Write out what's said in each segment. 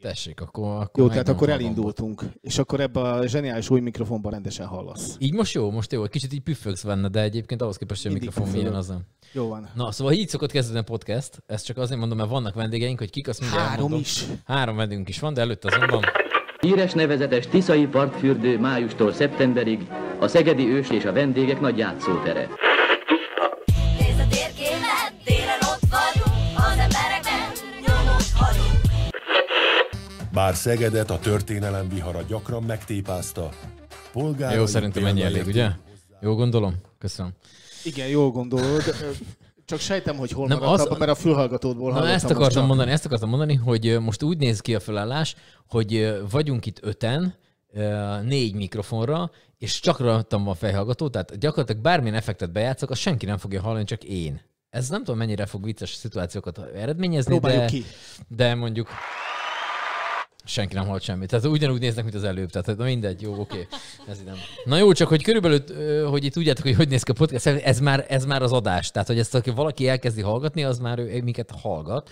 Tessék, akkor... akkor jó, tehát akkor elindultunk, és akkor ebbe a zseniális új mikrofonban rendesen hallasz. Így most jó, most jó, kicsit így püffögsz benne, de egyébként ahhoz képest, hogy a mikrofon milyen azon. Jó van. Na, szóval így szokott kezdeni a podcast, ezt csak azért mondom, mert vannak vendégeink, hogy kik azt mondják. Három elmondom. is. Három vendégünk is van, de előtt azonban... Híres nevezetes Tiszai partfürdő májustól szeptemberig a Szegedi Ős és a vendégek nagy játszótere. Bár Szegedet a történelem vihara gyakran megtépázta, polgárai... Jó, szerintem ennyi elég, ugye? Jó gondolom? Köszönöm. Igen, jól gondolod. Csak sejtem, hogy hol nem, maradt az... abba, mert a fülhallgatódból hallottam. ezt akartam csak. mondani, ezt akartam mondani, hogy most úgy néz ki a felállás, hogy vagyunk itt öten, négy mikrofonra, és csak rajtam van fejhallgató, tehát gyakorlatilag bármilyen effektet bejátszok, azt senki nem fogja hallani, csak én. Ez nem tudom, mennyire fog vicces szituációkat eredményezni, Próbáljuk de, ki. de mondjuk senki nem halt semmit. Tehát ugyanúgy néznek, mint az előbb. Tehát na hát mindegy, jó, oké. Okay. Ez nem. Na jó, csak hogy körülbelül, hogy itt tudjátok, hogy hogy néz ki a podcast, ez már, ez már az adás. Tehát, hogy ezt, aki valaki elkezdi hallgatni, az már ő minket hallgat.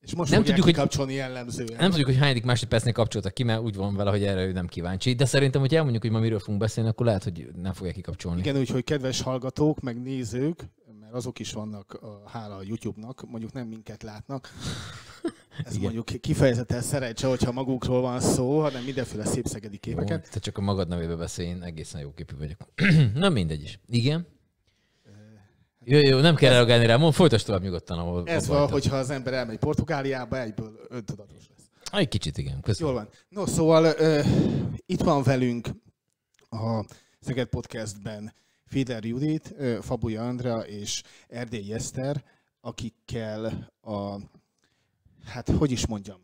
És most nem tudjuk, hogy kapcsolni jellemzően. Nem tudjuk, hogy hányadik másodpercnél kapcsoltak ki, mert úgy van vele, hogy erre ő nem kíváncsi. De szerintem, hogy elmondjuk, hogy ma miről fogunk beszélni, akkor lehet, hogy nem fogják kikapcsolni. Igen, úgyhogy kedves hallgatók, meg nézők, mert azok is vannak, hála a YouTube-nak, mondjuk nem minket látnak, ez Igen. mondjuk kifejezetten szerencse, hogyha magukról van szó, hanem mindenféle szép szegedi képeket. Ó, te csak a magad nevébe beszélj, én egészen jó képű vagyok. Na mindegy is. Igen. Hát- jó, jó, nem kell reagálni rá, mondd, folytasd tovább nyugodtan. Ahol, ez van, hogyha az ember elmegy Portugáliába, egyből öntudatos lesz. Egy kicsit igen, köszönöm. Jól van. No, szóval uh, itt van velünk a Szeged Podcastben Fider Judit, Fabuja Andrea és Erdély Eszter, akikkel a hát hogy is mondjam,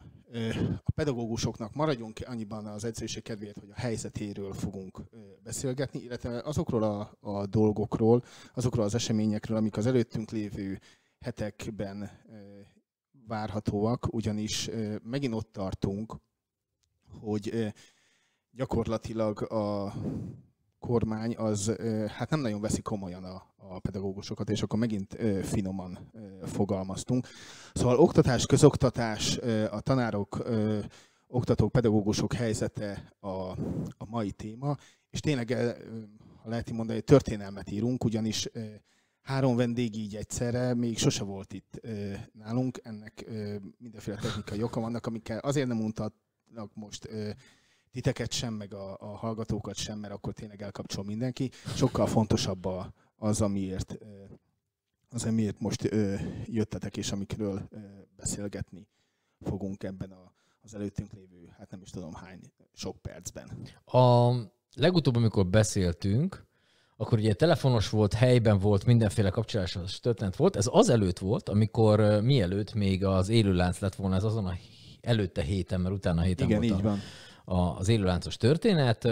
a pedagógusoknak maradjunk annyiban az egyszerűség kedvéért, hogy a helyzetéről fogunk beszélgetni, illetve azokról a, a dolgokról, azokról az eseményekről, amik az előttünk lévő hetekben várhatóak, ugyanis megint ott tartunk, hogy gyakorlatilag a kormány az hát nem nagyon veszi komolyan a, a pedagógusokat, és akkor megint finoman fogalmaztunk. Szóval oktatás, közoktatás, a tanárok, oktatók, pedagógusok helyzete a, a mai téma, és tényleg, ha lehet mondani, történelmet írunk, ugyanis három vendég így egyszerre még sose volt itt nálunk, ennek mindenféle technikai oka vannak, amikkel azért nem untatnak most titeket sem, meg a, a hallgatókat sem, mert akkor tényleg elkapcsol mindenki. Sokkal fontosabb a, az, amiért, az, amiért most ö, jöttetek, és amikről ö, beszélgetni fogunk ebben a, az előttünk lévő, hát nem is tudom hány, sok percben. A legutóbb, amikor beszéltünk, akkor ugye telefonos volt, helyben volt, mindenféle kapcsolásos történet volt. Ez az előtt volt, amikor mielőtt még az élőlánc lett volna, ez azon a előtte héten, mert utána héten Igen, volt így a, van az élőláncos történet.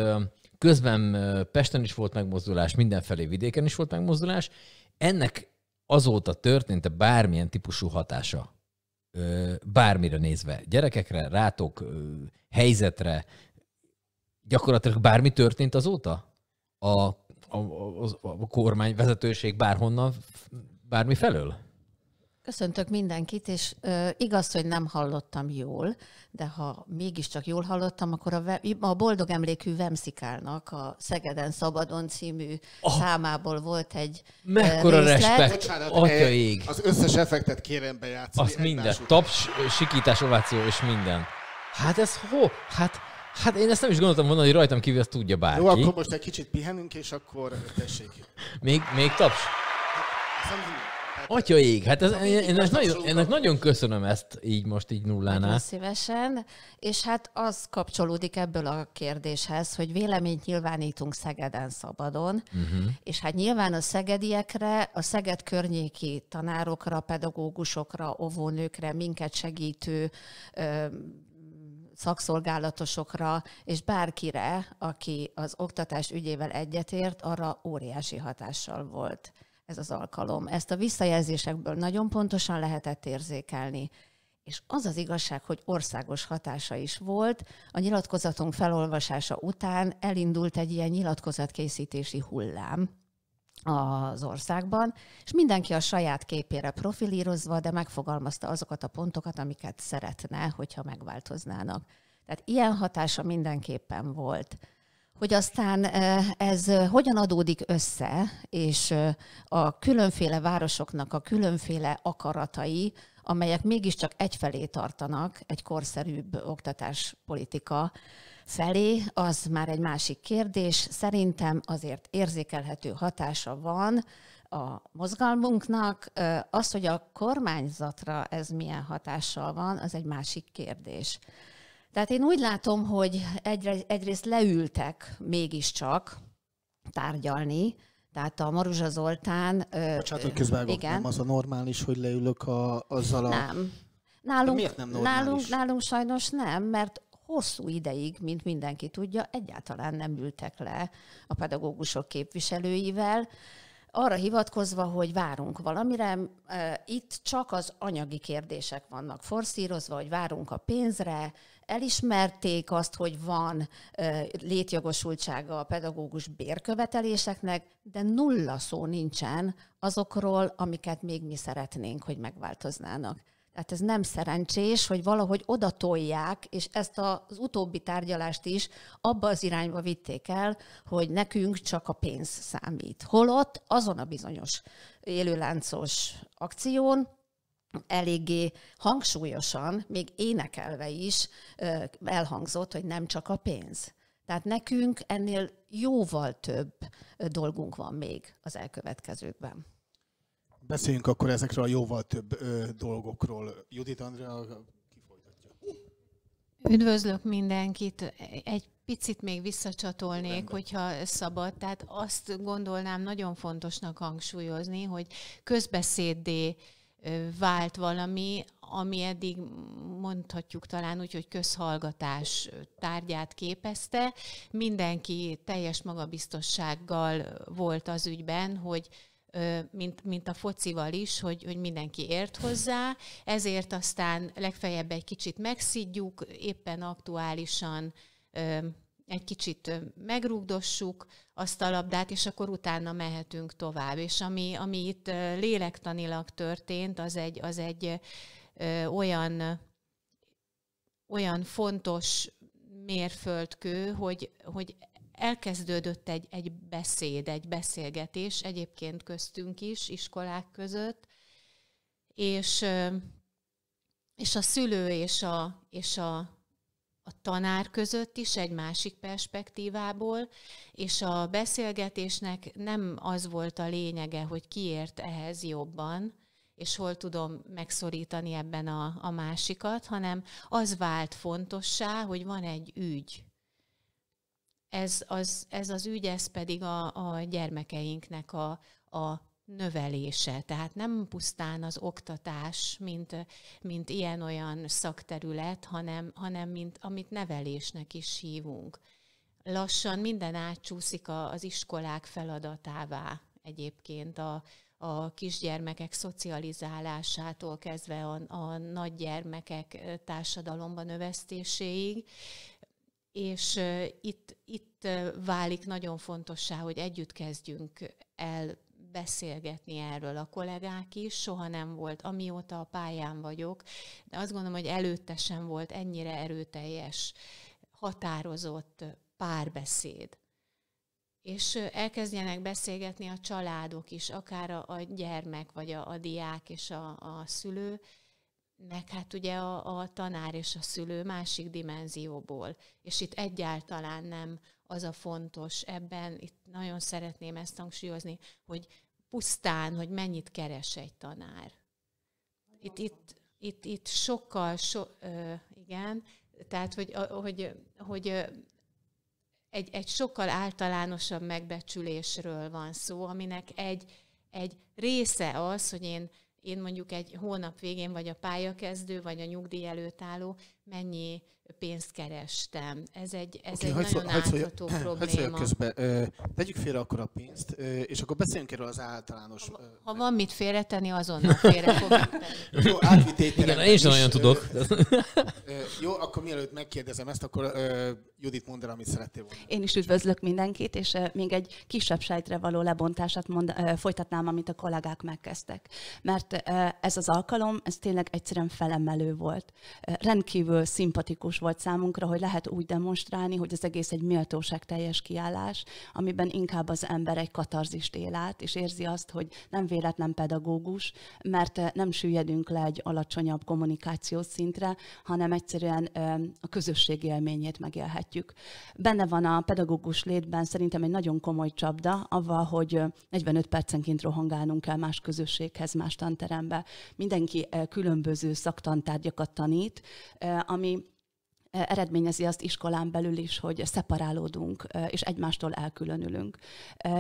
Közben Pesten is volt megmozdulás, mindenfelé vidéken is volt megmozdulás. Ennek azóta történt -e bármilyen típusú hatása? Bármire nézve. Gyerekekre, rátok, helyzetre, gyakorlatilag bármi történt azóta? A, a, a, a kormány vezetőség bárhonnan, bármi felől? Köszöntök mindenkit, és ö, igaz, hogy nem hallottam jól, de ha mégiscsak jól hallottam, akkor a, a Boldog Emlékű Vemszikálnak a Szegeden Szabadon című oh, számából volt egy Mekkora respekt, atya eh, ég. Az összes effektet kérem bejátszani. Azt minden, taps, sikítás, ováció és minden. Hát ez ho? Hát Hát én ezt nem is gondoltam volna, hogy rajtam kívül ezt tudja bárki. Jó, akkor most egy kicsit pihenünk, és akkor tessék. Még, még taps? Hát, Hát- Atya ég, hát ez, én, ezt nagyon, ennek nagyon köszönöm ezt így most így nullánál. Nagyon szívesen, és hát az kapcsolódik ebből a kérdéshez, hogy véleményt nyilvánítunk Szegeden szabadon, uh-huh. és hát nyilván a szegediekre, a Szeged környéki tanárokra, pedagógusokra, óvónőkre, minket segítő ö, szakszolgálatosokra és bárkire, aki az oktatás ügyével egyetért, arra óriási hatással volt ez az alkalom. Ezt a visszajelzésekből nagyon pontosan lehetett érzékelni. És az az igazság, hogy országos hatása is volt. A nyilatkozatunk felolvasása után elindult egy ilyen nyilatkozatkészítési hullám az országban, és mindenki a saját képére profilírozva, de megfogalmazta azokat a pontokat, amiket szeretne, hogyha megváltoznának. Tehát ilyen hatása mindenképpen volt hogy aztán eh, ez eh, hogyan adódik össze, és eh, a különféle városoknak a különféle akaratai, amelyek mégiscsak egyfelé tartanak, egy korszerűbb oktatáspolitika felé, az már egy másik kérdés. Szerintem azért érzékelhető hatása van a mozgalmunknak. Az, hogy a kormányzatra ez milyen hatással van, az egy másik kérdés. Tehát én úgy látom, hogy egyre, egyrészt leültek mégiscsak tárgyalni, tehát a Maruzsa Zoltán... Bocsát, hogy közben igen. nem az a normális, hogy leülök a, azzal a... Nem. Nálunk, miért nem normális? Nálunk, nálunk sajnos nem, mert hosszú ideig, mint mindenki tudja, egyáltalán nem ültek le a pedagógusok képviselőivel, arra hivatkozva, hogy várunk valamire, itt csak az anyagi kérdések vannak forszírozva, hogy várunk a pénzre, elismerték azt, hogy van létjogosultsága a pedagógus bérköveteléseknek, de nulla szó nincsen azokról, amiket még mi szeretnénk, hogy megváltoznának. Tehát ez nem szerencsés, hogy valahogy odatolják, és ezt az utóbbi tárgyalást is abba az irányba vitték el, hogy nekünk csak a pénz számít. Holott azon a bizonyos élőláncos akción eléggé hangsúlyosan, még énekelve is elhangzott, hogy nem csak a pénz. Tehát nekünk ennél jóval több dolgunk van még az elkövetkezőkben. Beszéljünk akkor ezekről a jóval több dolgokról. Judit Andrea kifolytatja. Üdvözlök mindenkit. Egy picit még visszacsatolnék, Rendben. hogyha szabad. Tehát azt gondolnám nagyon fontosnak hangsúlyozni, hogy közbeszéddé vált valami, ami eddig mondhatjuk talán úgy, hogy közhallgatás tárgyát képezte. Mindenki teljes magabiztossággal volt az ügyben, hogy mint, mint a focival is, hogy, hogy mindenki ért hozzá, ezért aztán legfeljebb egy kicsit megszidjuk, éppen aktuálisan egy kicsit megrúgdossuk azt a labdát, és akkor utána mehetünk tovább. És ami, ami itt lélektanilag történt, az egy, az egy ö, olyan, olyan fontos mérföldkő, hogy, hogy elkezdődött egy, egy beszéd, egy beszélgetés egyébként köztünk is, iskolák között, és, és a szülő és a, és a a tanár között is egy másik perspektívából, és a beszélgetésnek nem az volt a lényege, hogy kiért ehhez jobban, és hol tudom megszorítani ebben a, a másikat, hanem az vált fontossá, hogy van egy ügy. Ez az, ez az ügy, ez pedig a, a gyermekeinknek a, a növelése, tehát nem pusztán az oktatás, mint, mint ilyen-olyan szakterület, hanem, hanem mint amit nevelésnek is hívunk. Lassan minden átcsúszik a, az iskolák feladatává egyébként a, a kisgyermekek szocializálásától kezdve a, a nagygyermekek társadalomban növesztéséig, és itt, itt válik nagyon fontossá, hogy együtt kezdjünk el beszélgetni erről a kollégák is, soha nem volt, amióta a pályán vagyok, de azt gondolom, hogy előtte sem volt ennyire erőteljes, határozott párbeszéd és elkezdjenek beszélgetni a családok is, akár a, a gyermek, vagy a, a diák és a, a szülő, meg hát ugye a, a tanár és a szülő másik dimenzióból. És itt egyáltalán nem az a fontos ebben, itt nagyon szeretném ezt hangsúlyozni, hogy pusztán, hogy mennyit keres egy tanár. Itt, itt, itt, itt sokkal, so, ö, igen, tehát, hogy, hogy, hogy egy, egy sokkal általánosabb megbecsülésről van szó, aminek egy, egy része az, hogy én, én mondjuk egy hónap végén, vagy a pályakezdő, vagy a nyugdíj előtt álló mennyi pénzt kerestem. Ez egy, ez okay, egy nagyon hagysz, átható hagysz, probléma. Hagysz, közben. Ö, tegyük félre akkor a pénzt, ö, és akkor beszéljünk erről az általános... Ha, ö, ha van mit félretenni, azonnal félre tenni. Jó, Igen, én is nagyon tudok. jó, akkor mielőtt megkérdezem ezt, akkor Judit mondd el, amit szerettél volna. Én is üdvözlök mindenkit, és még egy kisebb sejtre való lebontását mond, folytatnám, amit a kollégák megkezdtek. Mert ez az alkalom, ez tényleg egyszerűen felemelő volt. Rendkívül rendkívül szimpatikus volt számunkra, hogy lehet úgy demonstrálni, hogy az egész egy méltóság teljes kiállás, amiben inkább az ember egy katarzist él át, és érzi azt, hogy nem véletlen pedagógus, mert eh, nem süllyedünk le egy alacsonyabb kommunikációs szintre, hanem egyszerűen eh, a közösség élményét megélhetjük. Benne van a pedagógus létben szerintem egy nagyon komoly csapda, avval, hogy 45 eh, percenként rohangálnunk kell más közösséghez, más tanterembe. Mindenki különböző szaktantárgyakat tanít, army eredményezi azt iskolán belül is, hogy szeparálódunk, és egymástól elkülönülünk.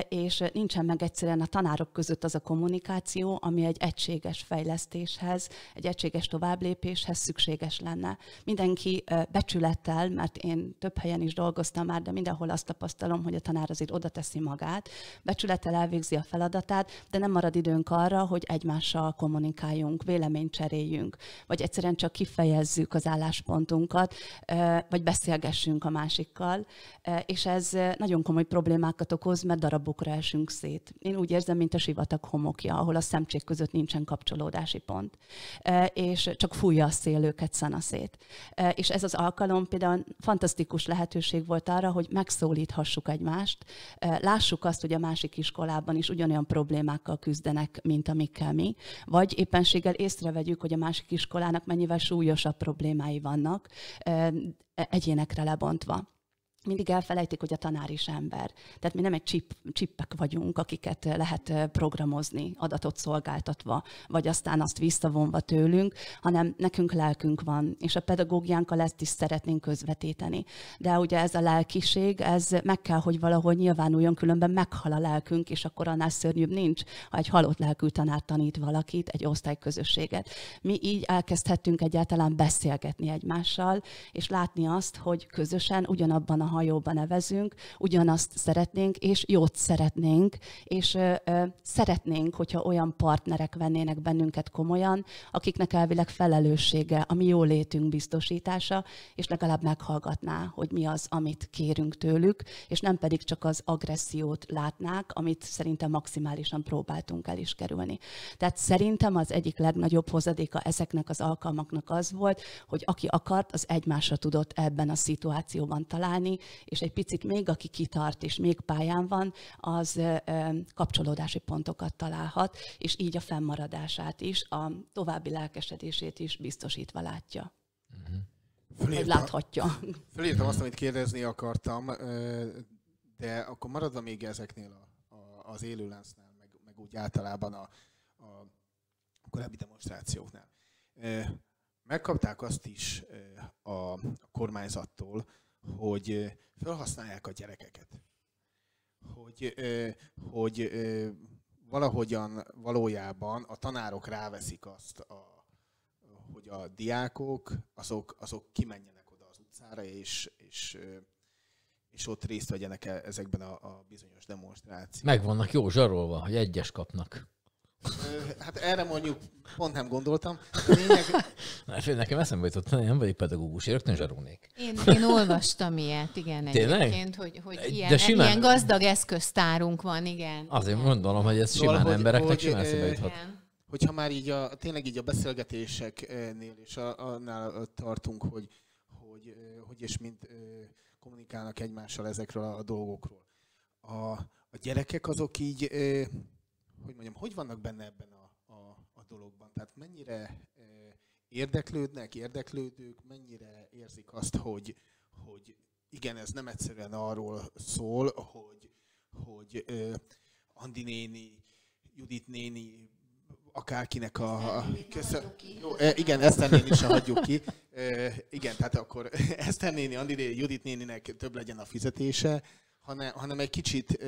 És nincsen meg egyszerűen a tanárok között az a kommunikáció, ami egy egységes fejlesztéshez, egy egységes továbblépéshez szükséges lenne. Mindenki becsülettel, mert én több helyen is dolgoztam már, de mindenhol azt tapasztalom, hogy a tanár azért oda teszi magát, becsülettel elvégzi a feladatát, de nem marad időnk arra, hogy egymással kommunikáljunk, véleményt cseréljünk, vagy egyszerűen csak kifejezzük az álláspontunkat, vagy beszélgessünk a másikkal, és ez nagyon komoly problémákat okoz, mert darabokra esünk szét. Én úgy érzem, mint a sivatag homokja, ahol a szemcsék között nincsen kapcsolódási pont, és csak fújja a szél őket szét. És ez az alkalom például fantasztikus lehetőség volt arra, hogy megszólíthassuk egymást, lássuk azt, hogy a másik iskolában is ugyanolyan problémákkal küzdenek, mint amikkel mi, vagy éppenséggel észrevegyük, hogy a másik iskolának mennyivel súlyosabb problémái vannak, E-, egyénekre lebontva mindig elfelejtik, hogy a tanár is ember. Tehát mi nem egy csip, csippek vagyunk, akiket lehet programozni, adatot szolgáltatva, vagy aztán azt visszavonva tőlünk, hanem nekünk lelkünk van, és a pedagógiánkkal ezt is szeretnénk közvetíteni. De ugye ez a lelkiség, ez meg kell, hogy valahol nyilvánuljon, különben meghal a lelkünk, és akkor annál szörnyűbb nincs, ha egy halott lelkű tanár tanít valakit, egy osztályközösséget. Mi így elkezdhettünk egyáltalán beszélgetni egymással, és látni azt, hogy közösen ugyanabban a hajóba nevezünk, ugyanazt szeretnénk, és jót szeretnénk, és ö, ö, szeretnénk, hogyha olyan partnerek vennének bennünket komolyan, akiknek elvileg felelőssége a mi jólétünk biztosítása, és legalább meghallgatná, hogy mi az, amit kérünk tőlük, és nem pedig csak az agressziót látnák, amit szerintem maximálisan próbáltunk el is kerülni. Tehát szerintem az egyik legnagyobb hozadéka ezeknek az alkalmaknak az volt, hogy aki akart, az egymásra tudott ebben a szituációban találni, és egy picit még, aki kitart és még pályán van, az kapcsolódási pontokat találhat, és így a fennmaradását is, a további lelkesedését is biztosítva látja. Mhm. Fölírtam, láthatja. Fölírtam azt, amit kérdezni akartam, de akkor maradva még ezeknél a, a, az élőláncnál, meg, meg úgy általában a, a korábbi demonstrációknál. Megkapták azt is a kormányzattól, hogy felhasználják a gyerekeket. Hogy, hogy valahogyan valójában a tanárok ráveszik azt, a, hogy a diákok azok, azok kimenjenek oda az utcára, és, és és ott részt vegyenek e, ezekben a, a bizonyos demonstrációkban. Meg vannak jó zsarolva, hogy egyes kapnak. Hát erre mondjuk pont nem gondoltam. Lényeg... Fő, nekem eszembe jutott, nem vagyok pedagógus, én rögtön zsarulnék. Én, én olvastam ilyet, igen, Tényleg? egyébként, hogy, hogy ilyen, De simán... ilyen gazdag eszköztárunk van, igen. Azért igen. gondolom, hogy ez simán Dolog, embereknek hogy, simán eszembe jutott. Igen. Hogyha már így a, tényleg így a beszélgetéseknél és a, annál tartunk, hogy, hogy, hogy és mint kommunikálnak egymással ezekről a dolgokról. A, a gyerekek azok így hogy mondjam, hogy vannak benne ebben a, a, a dologban? Tehát mennyire eh, érdeklődnek, érdeklődők, mennyire érzik azt, hogy, hogy igen, ez nem egyszerűen arról szól, hogy, hogy eh, Andi néni, Judit néni, akárkinek a... köszön... Jó, igen, Eszter néni se hagyjuk ki. Eh, igen, tehát akkor Eszter néni, Andi néni, Judit néninek több legyen a fizetése, hanem, hanem egy kicsit,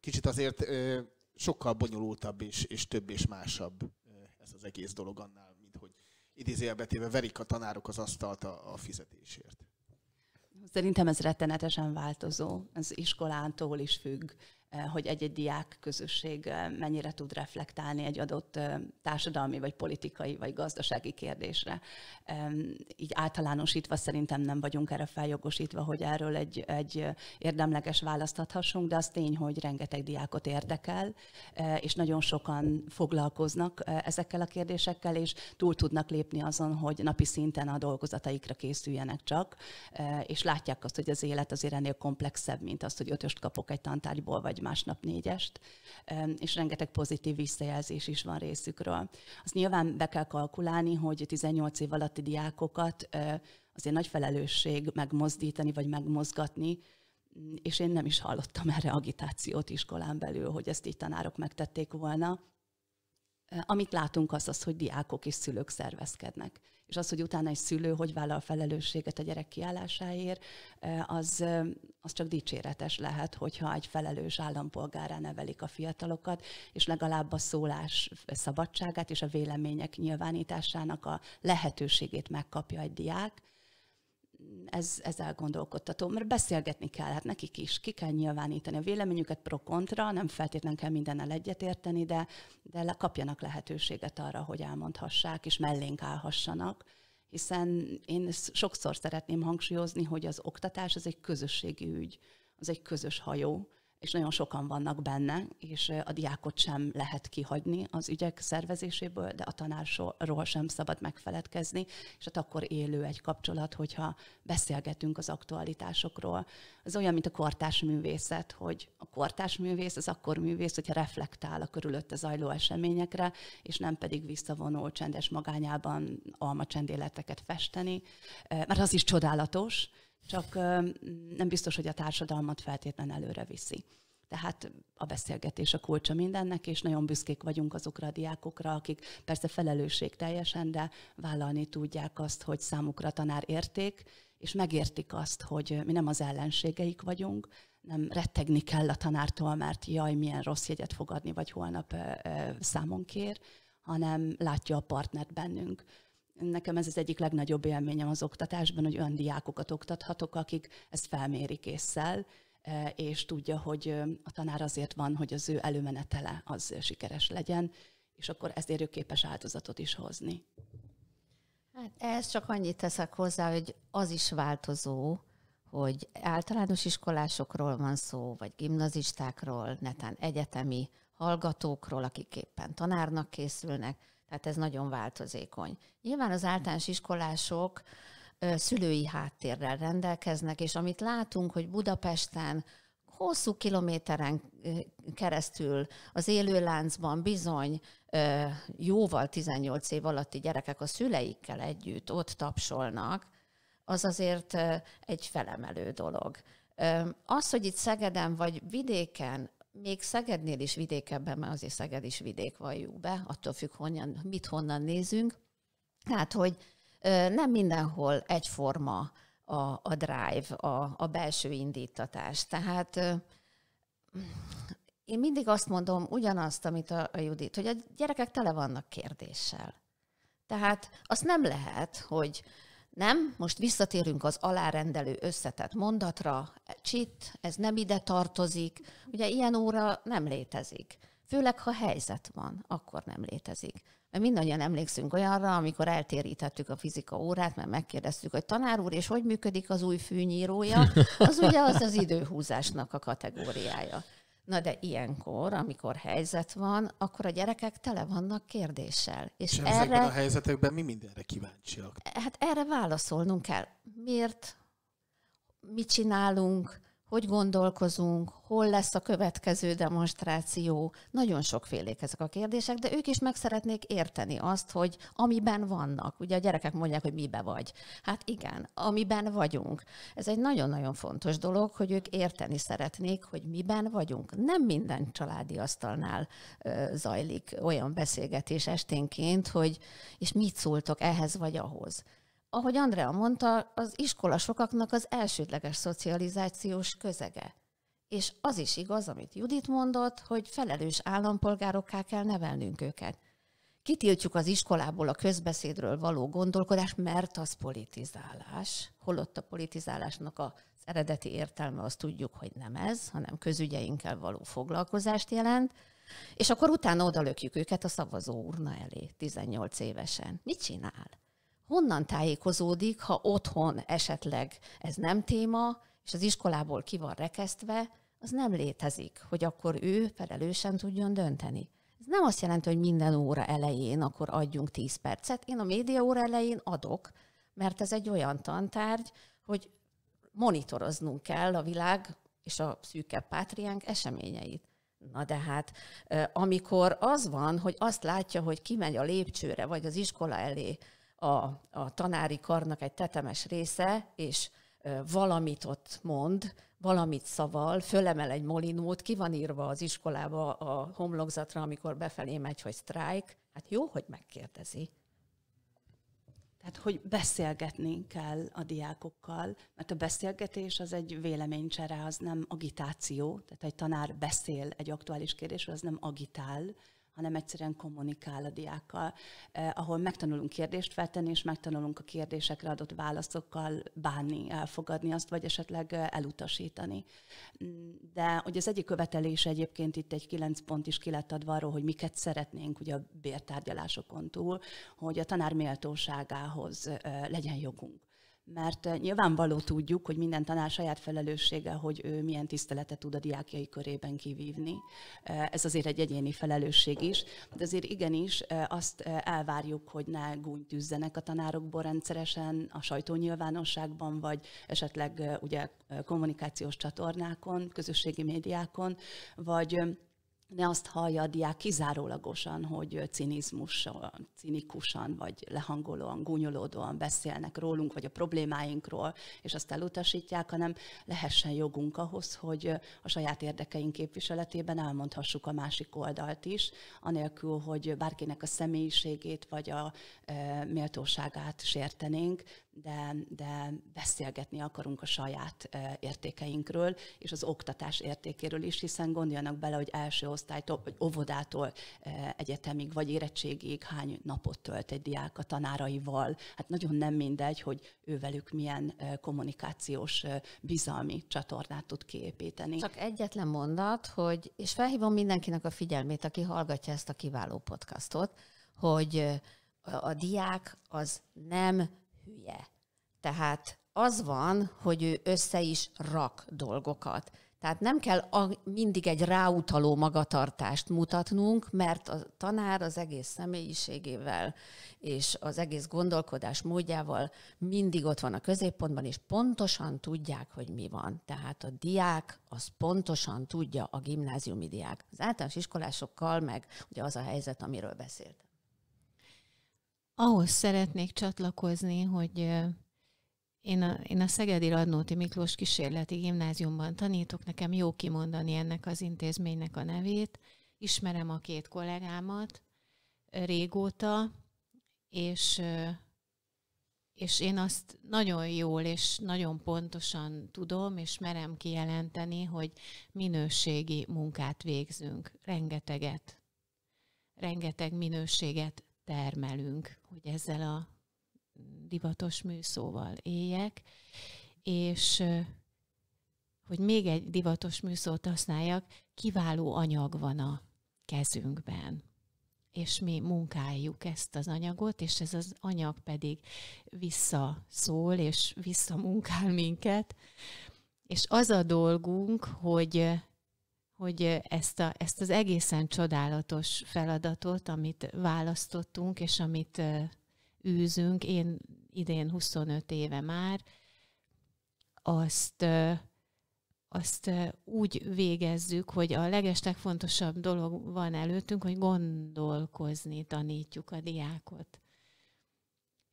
kicsit azért sokkal bonyolultabb és, és több és másabb ez az egész dolog annál, mint hogy idézélbetéve verik a tanárok az asztalt a, a fizetésért. Szerintem ez rettenetesen változó, ez iskolántól is függ hogy egy-egy diák közösség mennyire tud reflektálni egy adott társadalmi, vagy politikai, vagy gazdasági kérdésre. Így általánosítva szerintem nem vagyunk erre feljogosítva, hogy erről egy, egy érdemleges választ adhassunk, de az tény, hogy rengeteg diákot érdekel, és nagyon sokan foglalkoznak ezekkel a kérdésekkel, és túl tudnak lépni azon, hogy napi szinten a dolgozataikra készüljenek csak, és látják azt, hogy az élet azért ennél komplexebb, mint azt, hogy ötöst kapok egy tantárgyból, vagy másnap négyest, és rengeteg pozitív visszajelzés is van részükről. Azt nyilván be kell kalkulálni, hogy 18 év alatti diákokat azért nagy felelősség megmozdítani vagy megmozgatni, és én nem is hallottam erre agitációt iskolán belül, hogy ezt így tanárok megtették volna. Amit látunk az az, hogy diákok és szülők szervezkednek és az, hogy utána egy szülő hogy vállal felelősséget a gyerek kiállásáért, az, az csak dicséretes lehet, hogyha egy felelős állampolgárá nevelik a fiatalokat, és legalább a szólás szabadságát és a vélemények nyilvánításának a lehetőségét megkapja egy diák, ez, ez elgondolkodtató, mert beszélgetni kell, hát nekik is, ki kell nyilvánítani a véleményüket pro-kontra, nem feltétlenül kell mindennel egyetérteni, de, de kapjanak lehetőséget arra, hogy elmondhassák, és mellénk állhassanak, hiszen én ezt sokszor szeretném hangsúlyozni, hogy az oktatás az egy közösségi ügy, az egy közös hajó, és nagyon sokan vannak benne, és a diákot sem lehet kihagyni az ügyek szervezéséből, de a tanárról sem szabad megfeledkezni, és hát akkor élő egy kapcsolat, hogyha beszélgetünk az aktualitásokról. Az olyan, mint a kortás művészet, hogy a kortás művész az akkor művész, hogyha reflektál a körülötte zajló eseményekre, és nem pedig visszavonul csendes magányában alma csendéleteket festeni, mert az is csodálatos, csak nem biztos, hogy a társadalmat feltétlen előre viszi. Tehát a beszélgetés a kulcsa mindennek, és nagyon büszkék vagyunk azokra a diákokra, akik persze felelősség teljesen, de vállalni tudják azt, hogy számukra tanár érték, és megértik azt, hogy mi nem az ellenségeik vagyunk, nem rettegni kell a tanártól, mert jaj, milyen rossz jegyet fogadni, vagy holnap ö, ö, számon kér, hanem látja a partnert bennünk. Nekem ez az egyik legnagyobb élményem az oktatásban, hogy olyan diákokat oktathatok, akik ezt felmérik észszel, e, és tudja, hogy a tanár azért van, hogy az ő előmenetele az sikeres legyen, és akkor ezért ő képes áldozatot is hozni. Hát ez csak annyit teszek hozzá, hogy az is változó, hogy általános iskolásokról van szó, vagy gimnazistákról, netán egyetemi hallgatókról, akik éppen tanárnak készülnek, tehát ez nagyon változékony. Nyilván az általános iskolások szülői háttérrel rendelkeznek, és amit látunk, hogy Budapesten hosszú kilométeren keresztül az élőláncban bizony jóval 18 év alatti gyerekek a szüleikkel együtt ott tapsolnak, az azért egy felemelő dolog. Az, hogy itt Szegeden vagy vidéken még Szegednél is vidékebben, mert azért Szeged is vidék valljuk be, attól függ, honnan, mit honnan nézünk. Tehát, hogy nem mindenhol egyforma a, a drive, a, a belső indítatás. Tehát én mindig azt mondom, ugyanazt, amit a, a Judit, hogy a gyerekek tele vannak kérdéssel. Tehát azt nem lehet, hogy nem, most visszatérünk az alárendelő összetett mondatra, csit, ez nem ide tartozik, ugye ilyen óra nem létezik. Főleg, ha helyzet van, akkor nem létezik. Mert mindannyian emlékszünk olyanra, amikor eltérítettük a fizika órát, mert megkérdeztük, hogy tanár úr, és hogy működik az új fűnyírója, az ugye az az időhúzásnak a kategóriája. Na de ilyenkor, amikor helyzet van, akkor a gyerekek tele vannak kérdéssel. És, és erre, ezekben a helyzetekben mi mindenre kíváncsiak? Hát erre válaszolnunk kell. Miért? Mit csinálunk? hogy gondolkozunk, hol lesz a következő demonstráció. Nagyon sokfélék ezek a kérdések, de ők is meg szeretnék érteni azt, hogy amiben vannak. Ugye a gyerekek mondják, hogy mibe vagy. Hát igen, amiben vagyunk. Ez egy nagyon-nagyon fontos dolog, hogy ők érteni szeretnék, hogy miben vagyunk. Nem minden családi asztalnál zajlik olyan beszélgetés esténként, hogy és mit szóltok ehhez vagy ahhoz ahogy Andrea mondta, az iskola sokaknak az elsődleges szocializációs közege. És az is igaz, amit Judit mondott, hogy felelős állampolgárokká kell nevelnünk őket. Kitiltjuk az iskolából a közbeszédről való gondolkodást, mert az politizálás. Holott a politizálásnak az eredeti értelme, azt tudjuk, hogy nem ez, hanem közügyeinkkel való foglalkozást jelent. És akkor utána odalökjük őket a szavazó urna elé 18 évesen. Mit csinál? honnan tájékozódik, ha otthon esetleg ez nem téma, és az iskolából ki van rekesztve, az nem létezik, hogy akkor ő felelősen tudjon dönteni. Ez nem azt jelenti, hogy minden óra elején akkor adjunk 10 percet. Én a média óra elején adok, mert ez egy olyan tantárgy, hogy monitoroznunk kell a világ és a szűkebb pátriánk eseményeit. Na de hát, amikor az van, hogy azt látja, hogy kimegy a lépcsőre, vagy az iskola elé a, a tanári karnak egy tetemes része, és valamit ott mond, valamit szaval, fölemel egy molinót, ki van írva az iskolába a homlokzatra, amikor befelé megy, hogy sztrájk, hát jó, hogy megkérdezi. Tehát, hogy beszélgetni kell a diákokkal, mert a beszélgetés az egy véleménycsere, az nem agitáció, tehát egy tanár beszél egy aktuális kérdésről, az nem agitál, hanem egyszerűen kommunikál a diákkal, eh, ahol megtanulunk kérdést feltenni, és megtanulunk a kérdésekre adott válaszokkal bánni, elfogadni azt, vagy esetleg eh, elutasítani. De hogy az egyik követelés, egyébként itt egy kilenc pont is ki lett adva arról, hogy miket szeretnénk ugye a bértárgyalásokon túl, hogy a tanár méltóságához eh, legyen jogunk mert eh, nyilvánvaló tudjuk, hogy minden tanár saját felelőssége, hogy ő milyen tiszteletet tud a diákjai körében kivívni. Eh, ez azért egy egyéni felelősség is, de azért igenis eh, azt elvárjuk, hogy ne gúnytűzzenek a tanárokból rendszeresen a sajtónyilvánosságban, vagy esetleg ugye kommunikációs csatornákon, közösségi médiákon, vagy ne azt hallja a diák kizárólagosan, hogy cinizmusan, cinikusan, vagy lehangolóan, gúnyolódóan beszélnek rólunk, vagy a problémáinkról, és azt elutasítják, hanem lehessen jogunk ahhoz, hogy a saját érdekeink képviseletében elmondhassuk a másik oldalt is, anélkül, hogy bárkinek a személyiségét, vagy a e, méltóságát sértenénk, de, de beszélgetni akarunk a saját értékeinkről, és az oktatás értékéről is, hiszen gondoljanak bele, hogy első osztálytól, vagy óvodától egyetemig, vagy érettségig hány napot tölt egy diák a tanáraival. Hát nagyon nem mindegy, hogy ővelük milyen kommunikációs bizalmi csatornát tud kiépíteni. Csak egyetlen mondat, hogy, és felhívom mindenkinek a figyelmét, aki hallgatja ezt a kiváló podcastot, hogy a diák az nem hülye. Tehát az van, hogy ő össze is rak dolgokat. Tehát nem kell a, mindig egy ráutaló magatartást mutatnunk, mert a tanár az egész személyiségével és az egész gondolkodás módjával mindig ott van a középpontban, és pontosan tudják, hogy mi van. Tehát a diák az pontosan tudja, a gimnáziumi diák. Az általános iskolásokkal meg ugye az a helyzet, amiről beszéltem. Ahhoz szeretnék csatlakozni, hogy én a, én a Szegedi Radnóti Miklós Kísérleti Gimnáziumban tanítok, nekem jó kimondani ennek az intézménynek a nevét. Ismerem a két kollégámat régóta, és, és én azt nagyon jól és nagyon pontosan tudom, és merem kijelenteni, hogy minőségi munkát végzünk, rengeteget, rengeteg minőséget termelünk hogy ezzel a divatos műszóval éljek, és hogy még egy divatos műszót használjak, kiváló anyag van a kezünkben és mi munkáljuk ezt az anyagot, és ez az anyag pedig visszaszól, és visszamunkál minket. És az a dolgunk, hogy hogy ezt, a, ezt az egészen csodálatos feladatot, amit választottunk, és amit űzünk, én idén 25 éve már, azt, azt úgy végezzük, hogy a fontosabb dolog van előttünk, hogy gondolkozni tanítjuk a diákot.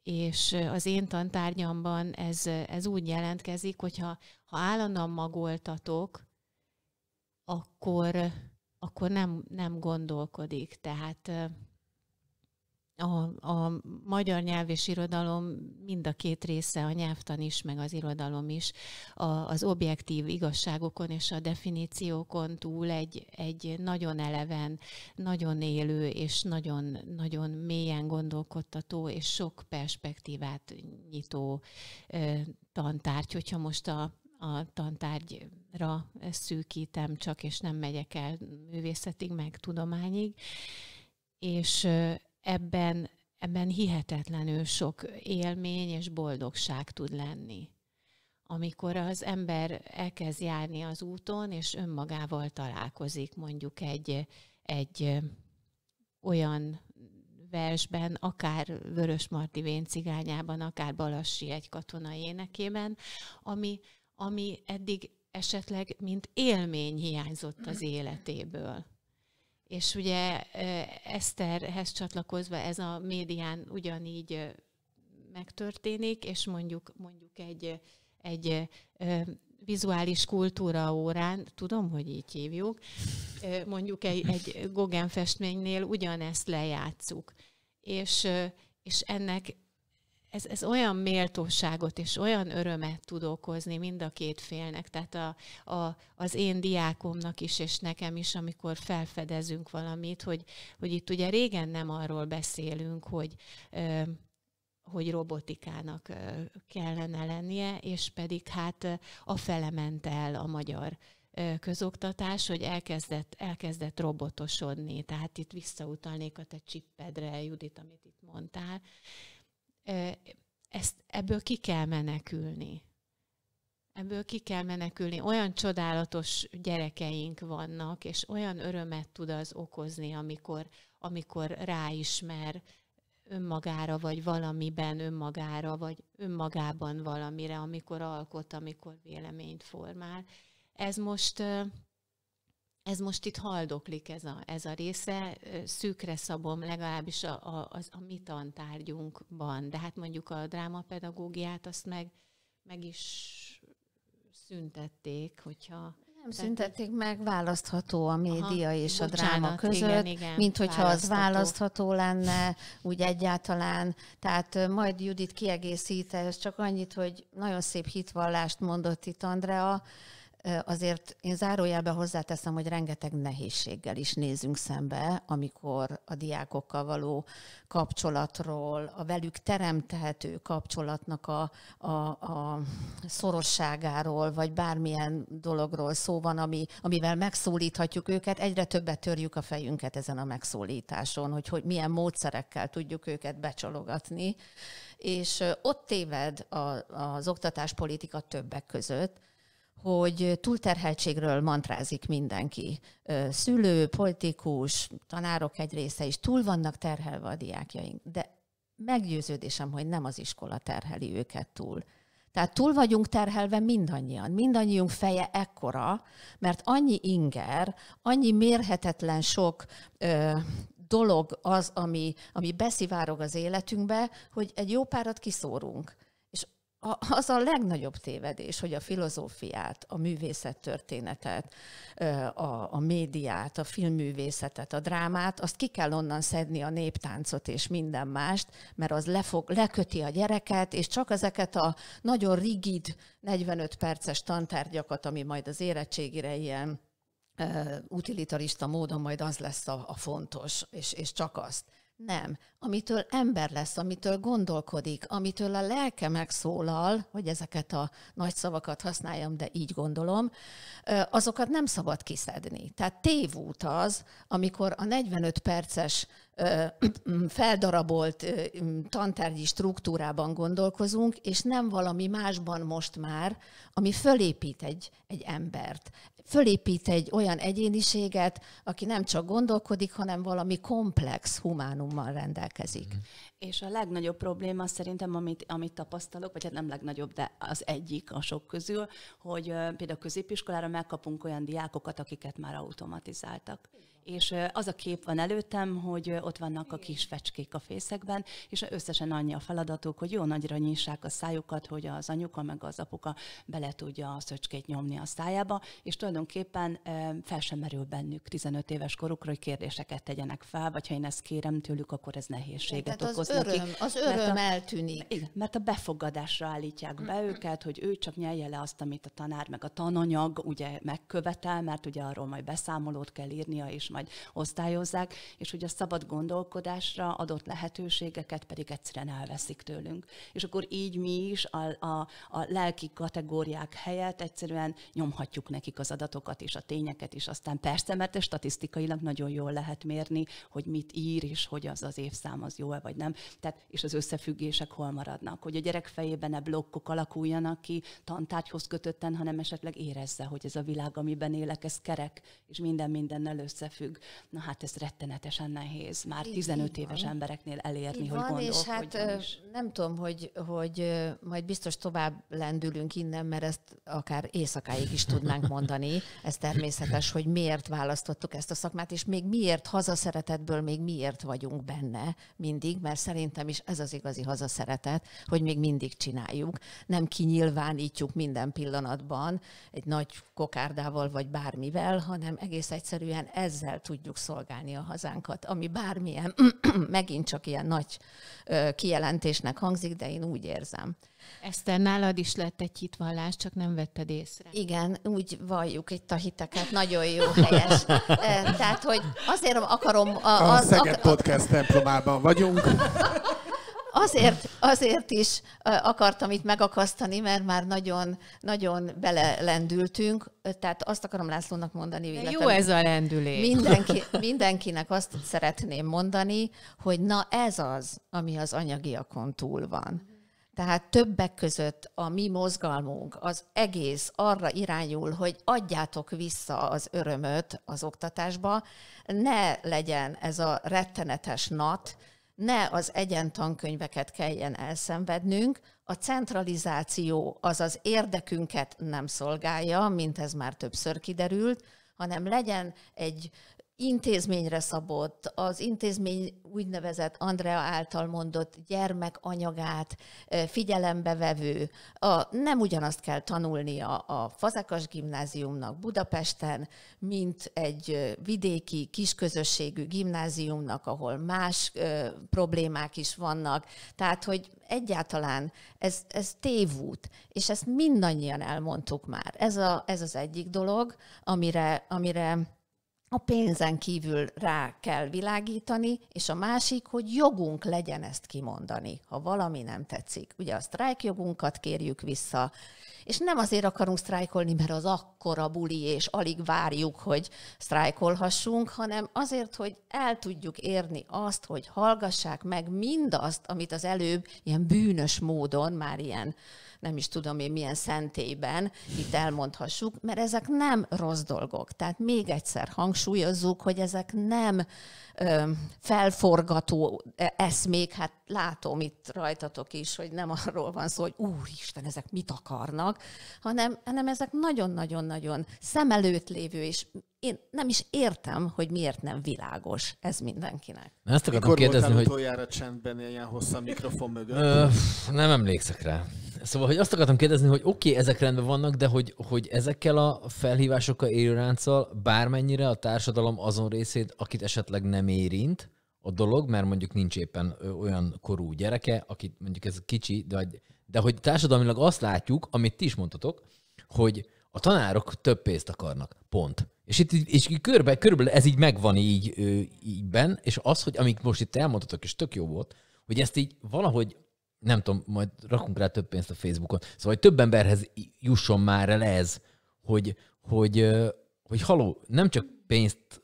És az én tantárgyamban ez, ez úgy jelentkezik, hogyha ha állandóan magoltatok, akkor, akkor nem, nem gondolkodik. Tehát a, a magyar nyelv és irodalom mind a két része, a nyelvtan is, meg az irodalom is, a, az objektív igazságokon és a definíciókon túl egy, egy nagyon eleven, nagyon élő és nagyon, nagyon mélyen gondolkodtató és sok perspektívát nyitó ö, tantárgy. Hogyha most a, a tantárgyra szűkítem csak, és nem megyek el művészetig, meg tudományig, és ebben, ebben hihetetlenül sok élmény és boldogság tud lenni. Amikor az ember elkezd járni az úton, és önmagával találkozik mondjuk egy, egy olyan versben, akár Vörös Marti Véncigányában, akár Balassi egy katonai énekében, ami, ami eddig esetleg mint élmény hiányzott az életéből. És ugye Eszterhez csatlakozva ez a médián ugyanígy megtörténik, és mondjuk mondjuk egy, egy vizuális kultúra órán, tudom, hogy így hívjuk, mondjuk egy, egy Gauguin festménynél ugyanezt lejátszuk. És, és ennek ez, ez olyan méltóságot és olyan örömet tud okozni mind a két félnek, tehát a, a, az én diákomnak is és nekem is, amikor felfedezünk valamit, hogy, hogy itt ugye régen nem arról beszélünk, hogy ö, hogy robotikának kellene lennie, és pedig hát a ment el a magyar közoktatás, hogy elkezdett, elkezdett robotosodni. Tehát itt visszautalnék a te csippedre, Judit, amit itt mondtál ezt, ebből ki kell menekülni. Ebből ki kell menekülni. Olyan csodálatos gyerekeink vannak, és olyan örömet tud az okozni, amikor, amikor ráismer önmagára, vagy valamiben önmagára, vagy önmagában valamire, amikor alkot, amikor véleményt formál. Ez most ez most itt haldoklik ez a, ez a része, szűkre szabom legalábbis a, a, az, a mi tantárgyunkban, de hát mondjuk a drámapedagógiát azt meg, meg is szüntették, hogyha... Nem szüntették meg, választható a média Aha, és bocsánat, a dráma között, igen, igen, mint hogyha választható. az választható lenne, úgy egyáltalán. Tehát majd Judit kiegészít, ez csak annyit, hogy nagyon szép hitvallást mondott itt Andrea, Azért én zárójelbe hozzáteszem, hogy rengeteg nehézséggel is nézünk szembe, amikor a diákokkal való kapcsolatról, a velük teremthető kapcsolatnak a, a, a szorosságáról, vagy bármilyen dologról szó van, ami, amivel megszólíthatjuk őket. Egyre többet törjük a fejünket ezen a megszólításon, hogy, hogy milyen módszerekkel tudjuk őket becsalogatni. És ott téved a, az oktatáspolitika többek között, hogy túlterheltségről mantrázik mindenki. Szülő, politikus, tanárok egy része is túl vannak terhelve a diákjaink, de meggyőződésem, hogy nem az iskola terheli őket túl. Tehát túl vagyunk terhelve mindannyian, mindannyiunk feje ekkora, mert annyi inger, annyi mérhetetlen sok ö, dolog az, ami, ami beszivárog az életünkbe, hogy egy jó párat kiszórunk a, az a legnagyobb tévedés, hogy a filozófiát, a művészettörténetet, a, a médiát, a filmművészetet, a drámát, azt ki kell onnan szedni a néptáncot és minden mást, mert az lefog, leköti a gyereket, és csak ezeket a nagyon rigid 45 perces tantárgyakat, ami majd az érettségire ilyen utilitarista módon majd az lesz a, a fontos, és, és csak azt. Nem. Amitől ember lesz, amitől gondolkodik, amitől a lelke megszólal, hogy ezeket a nagy szavakat használjam, de így gondolom, azokat nem szabad kiszedni. Tehát tévút az, amikor a 45 perces feldarabolt tantárgyi struktúrában gondolkozunk, és nem valami másban most már, ami fölépít egy, egy embert fölépít egy olyan egyéniséget, aki nem csak gondolkodik, hanem valami komplex humánummal rendelkezik. Mm. És a legnagyobb probléma szerintem, amit, amit tapasztalok, vagy hát nem legnagyobb, de az egyik a sok közül, hogy például középiskolára megkapunk olyan diákokat, akiket már automatizáltak és az a kép van előttem, hogy ott vannak a kis fecskék a fészekben, és összesen annyi a feladatuk, hogy jó nagyra nyissák a szájukat, hogy az anyuka meg az apuka bele tudja a szöcskét nyomni a szájába, és tulajdonképpen fel sem merül bennük 15 éves korukra, hogy kérdéseket tegyenek fel, vagy ha én ezt kérem tőlük, akkor ez nehézséget Tehát okoz az öröm, nekik. Az öröm mert a, eltűnik. Igen, mert a befogadásra állítják be őket, hogy ő csak nyelje le azt, amit a tanár meg a tananyag ugye megkövetel, mert ugye arról majd beszámolót kell írnia, és majd majd osztályozzák, és hogy a szabad gondolkodásra adott lehetőségeket pedig egyszerűen elveszik tőlünk. És akkor így mi is a, a, a lelki kategóriák helyett egyszerűen nyomhatjuk nekik az adatokat és a tényeket, és aztán persze, mert ez statisztikailag nagyon jól lehet mérni, hogy mit ír, és hogy az az évszám az jó-e vagy nem. Tehát, és az összefüggések hol maradnak, hogy a gyerek fejében ne blokkok alakuljanak ki tantárgyhoz kötötten, hanem esetleg érezze, hogy ez a világ, amiben élek, ez kerek, és minden mindennel összefügg függ. Na hát ez rettenetesen nehéz. Már így, 15 így éves van. embereknél elérni, így hogy van, gondolok, és hát hogy nem tudom, hogy, hogy majd biztos tovább lendülünk innen, mert ezt akár éjszakáig is tudnánk mondani. Ez természetes, hogy miért választottuk ezt a szakmát, és még miért hazaszeretetből, még miért vagyunk benne mindig, mert szerintem is ez az igazi hazaszeretet, hogy még mindig csináljuk. Nem kinyilvánítjuk minden pillanatban egy nagy kokárdával, vagy bármivel, hanem egész egyszerűen ezzel ezzel tudjuk szolgálni a hazánkat, ami bármilyen, megint csak ilyen nagy kijelentésnek hangzik, de én úgy érzem. Eszter, nálad is lett egy hitvallás, csak nem vetted észre. Igen, úgy valljuk itt a hiteket, nagyon jó helyes. Tehát, hogy azért akarom... A, a, a Szeged a, Podcast templomában vagyunk. Azért, azért is akartam itt megakasztani, mert már nagyon, nagyon belelendültünk. Tehát azt akarom Lászlónak mondani. Illetve, jó ez a lendülés. Mindenki, mindenkinek azt szeretném mondani, hogy na ez az, ami az anyagiakon túl van. Tehát többek között a mi mozgalmunk az egész arra irányul, hogy adjátok vissza az örömöt az oktatásba, ne legyen ez a rettenetes nat, ne az egyentankönyveket kelljen elszenvednünk, a centralizáció az az érdekünket nem szolgálja, mint ez már többször kiderült, hanem legyen egy intézményre szabott, az intézmény úgynevezett Andrea által mondott gyermek anyagát figyelembe vevő, a, nem ugyanazt kell tanulnia a Fazekas gimnáziumnak Budapesten, mint egy vidéki kisközösségű gimnáziumnak, ahol más ö, problémák is vannak. Tehát, hogy egyáltalán ez, ez tévút, és ezt mindannyian elmondtuk már. Ez, a, ez az egyik dolog, amire, amire a pénzen kívül rá kell világítani, és a másik, hogy jogunk legyen ezt kimondani, ha valami nem tetszik. Ugye a sztrájkjogunkat kérjük vissza, és nem azért akarunk sztrájkolni, mert az akkora buli, és alig várjuk, hogy sztrájkolhassunk, hanem azért, hogy el tudjuk érni azt, hogy hallgassák meg mindazt, amit az előbb ilyen bűnös módon, már ilyen nem is tudom én milyen szentélyben itt elmondhassuk, mert ezek nem rossz dolgok. Tehát még egyszer hangsúlyozzuk, hogy ezek nem ö, felforgató e, eszmék, hát látom itt rajtatok is, hogy nem arról van szó, hogy úristen, ezek mit akarnak, hanem, hanem ezek nagyon-nagyon-nagyon szem előtt lévő, és én nem is értem, hogy miért nem világos ez mindenkinek. Na, ezt akartam Mikor kérdezni, hogy... utoljára csendben ilyen hosszan mikrofon mögött? Ö, nem emlékszek rá. Szóval, hogy azt akartam kérdezni, hogy oké, okay, ezek rendben vannak, de hogy, hogy ezekkel a felhívásokkal érő ránccal bármennyire a társadalom azon részét, akit esetleg nem érint a dolog, mert mondjuk nincs éppen olyan korú gyereke, akit mondjuk ez kicsi, de de hogy társadalmilag azt látjuk, amit ti is mondtatok, hogy a tanárok több pénzt akarnak. Pont. És itt és körbe, körülbelül ez így megvan így, így ben, és az, hogy amik most itt elmondtatok, és tök jó volt, hogy ezt így valahogy, nem tudom, majd rakunk rá több pénzt a Facebookon, szóval hogy több emberhez jusson már el ez, hogy, hogy, hogy, hogy haló, nem csak pénzt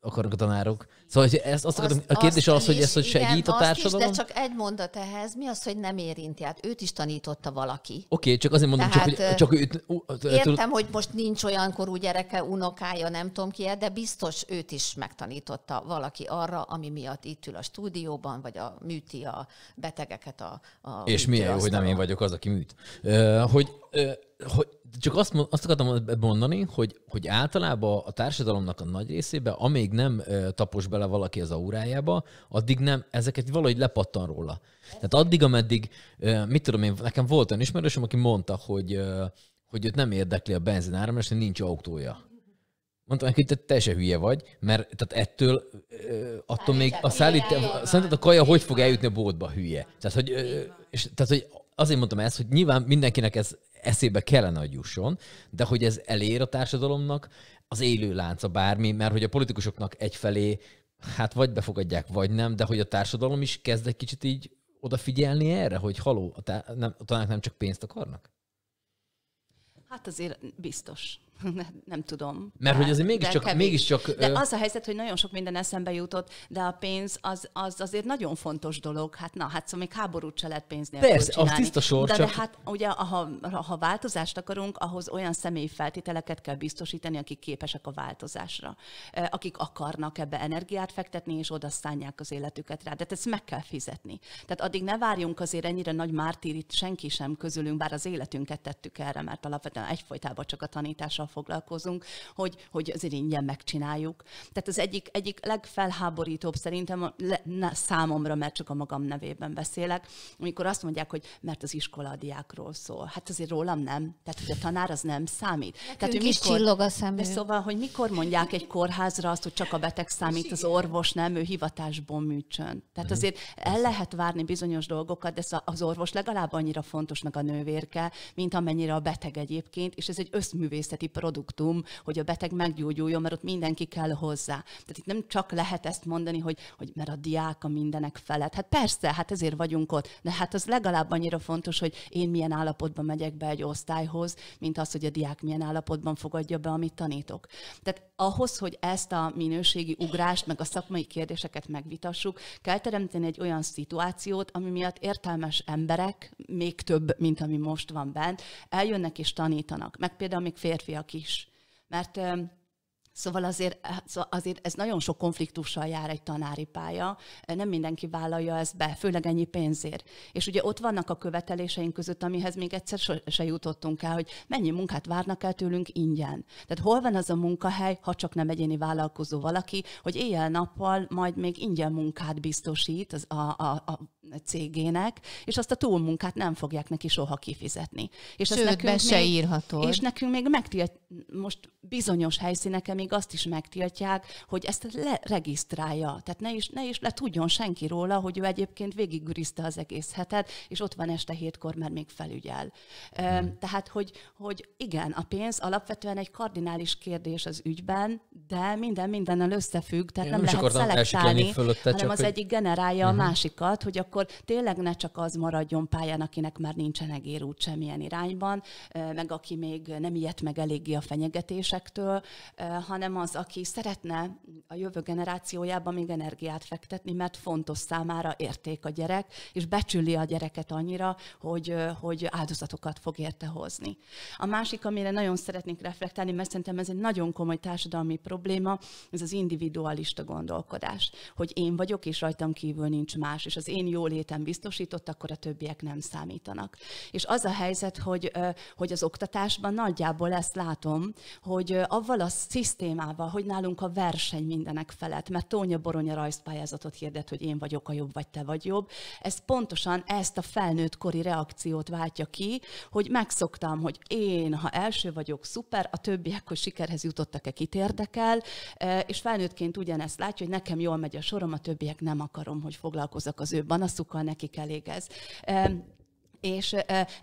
akarnak a tanárok, Szóval ezt, azt azt, a kérdés az, hogy ezt hogy segít igen, a társadalom? Is, de csak egy mondat ehhez, mi az, hogy nem érinti? Hát őt is tanította valaki. Oké, okay, csak azért mondom, Tehát, csak, hogy, csak őt... Értem, hogy most nincs olyan korú gyereke, unokája, nem tudom ki, de biztos őt is megtanította valaki arra, ami miatt itt ül a stúdióban, vagy a műti a betegeket a... a és milyen jó, hogy nem én vagyok az, aki műt. Hogy, hogy csak azt, azt akartam mondani, hogy, hogy általában a társadalomnak a nagy részében, amíg nem tapos bele valaki az aurájába, addig nem, ezeket valahogy lepattan róla. Tehát addig, ameddig, mit tudom én, nekem volt olyan ismerősöm, aki mondta, hogy, hogy őt nem érdekli a benzinára, és nincs autója. Mondtam neki, hogy te se hülye vagy, mert tehát ettől, attól még a szállít, szerinted a kaja hogy fog eljutni a boltba, hülye? Tehát, hogy, és, tehát, hogy azért mondtam ezt, hogy nyilván mindenkinek ez eszébe kellene, hogy jusson, de hogy ez elér a társadalomnak, az élő lánca bármi, mert hogy a politikusoknak egyfelé hát vagy befogadják, vagy nem, de hogy a társadalom is kezd egy kicsit így odafigyelni erre, hogy haló, a, tá- nem, a tanárok nem csak pénzt akarnak? Hát azért biztos nem tudom. Mert hogy azért mégiscsak... De, kevés. mégiscsak de az a helyzet, hogy nagyon sok minden eszembe jutott, de a pénz az, az azért nagyon fontos dolog. Hát na, hát szóval még háborút se lehet pénz nélkül Persze, csinálni. az tiszta sor. De, csak... de hát ugye, ha, ha változást akarunk, ahhoz olyan személyi feltételeket kell biztosítani, akik képesek a változásra. Akik akarnak ebbe energiát fektetni, és oda szánják az életüket rá. De ezt meg kell fizetni. Tehát addig ne várjunk azért ennyire nagy mártírit senki sem közülünk, bár az életünket tettük erre, mert alapvetően egyfolytában csak a tanítása foglalkozunk, hogy, hogy azért ingyen megcsináljuk. Tehát az egyik, egyik legfelháborítóbb szerintem le, számomra, mert csak a magam nevében beszélek, amikor azt mondják, hogy mert az iskola a diákról szól. Hát azért rólam nem. Tehát, hogy a tanár az nem számít. Nekünk Tehát, hogy is mikor, csillog a szemű. De szóval, hogy mikor mondják egy kórházra azt, hogy csak a beteg számít, az orvos nem, ő hivatásból műtsön. Tehát azért el lehet várni bizonyos dolgokat, de szóval az orvos legalább annyira fontos meg a nővérke, mint amennyire a beteg egyébként, és ez egy összművészeti produktum, hogy a beteg meggyógyuljon, mert ott mindenki kell hozzá. Tehát itt nem csak lehet ezt mondani, hogy, hogy mert a diák a mindenek felett. Hát persze, hát ezért vagyunk ott, de hát az legalább annyira fontos, hogy én milyen állapotban megyek be egy osztályhoz, mint az, hogy a diák milyen állapotban fogadja be, amit tanítok. Tehát ahhoz, hogy ezt a minőségi ugrást, meg a szakmai kérdéseket megvitassuk, kell teremteni egy olyan szituációt, ami miatt értelmes emberek, még több, mint ami most van bent, eljönnek és tanítanak. Meg például még férfiak is. Mert Szóval azért, eh, azért ez nagyon sok konfliktussal jár egy tanári pálya, eh, nem mindenki vállalja ezt be, főleg ennyi pénzért. És ugye ott vannak a követeléseink között, amihez még egyszer se jutottunk el, hogy mennyi munkát várnak el tőlünk ingyen. Tehát hol van az a munkahely, ha csak nem egyéni vállalkozó valaki, hogy éjjel-nappal majd még ingyen munkát biztosít az, a, a, a cégének, és azt a túlmunkát nem fogják neki soha kifizetni. És Sőt, nekünk be se még, írható. És nekünk még megtilt, most bizonyos helyszíneken még még azt is megtiltják, hogy ezt leregisztrálja. Tehát ne is, ne is le tudjon senki róla, hogy ő egyébként végigürizte az egész hetet, és ott van este hétkor, mert még felügyel. Hmm. Tehát, hogy, hogy igen, a pénz alapvetően egy kardinális kérdés az ügyben, de minden mindennel összefügg, tehát Én nem, lehet szelektálni, fölötte, hanem az hogy... egyik generálja uh-huh. a mhm. másikat, hogy akkor tényleg ne csak az maradjon pályán, akinek már nincsen egérút semmilyen irányban, meg aki még nem ilyet meg eléggé a fenyegetésektől, hanem hanem az, aki szeretne a jövő generációjába még energiát fektetni, mert fontos számára érték a gyerek, és becsüli a gyereket annyira, hogy, hogy áldozatokat fog érte hozni. A másik, amire nagyon szeretnék reflektálni, mert szerintem ez egy nagyon komoly társadalmi probléma, ez az individualista gondolkodás, hogy én vagyok, és rajtam kívül nincs más, és az én jólétem biztosított, akkor a többiek nem számítanak. És az a helyzet, hogy, hogy az oktatásban nagyjából ezt látom, hogy avval a témával, hogy nálunk a verseny mindenek felett, mert Tónya Boronya rajzpályázatot hirdet, hogy én vagyok a jobb, vagy te vagy jobb. Ez pontosan ezt a felnőtt kori reakciót váltja ki, hogy megszoktam, hogy én, ha első vagyok, szuper, a többiek, hogy sikerhez jutottak-e, kit érdekel, e, és felnőttként ugyanezt látja, hogy nekem jól megy a sorom, a többiek nem akarom, hogy foglalkozzak az ő banaszukkal, nekik elég ez. E, és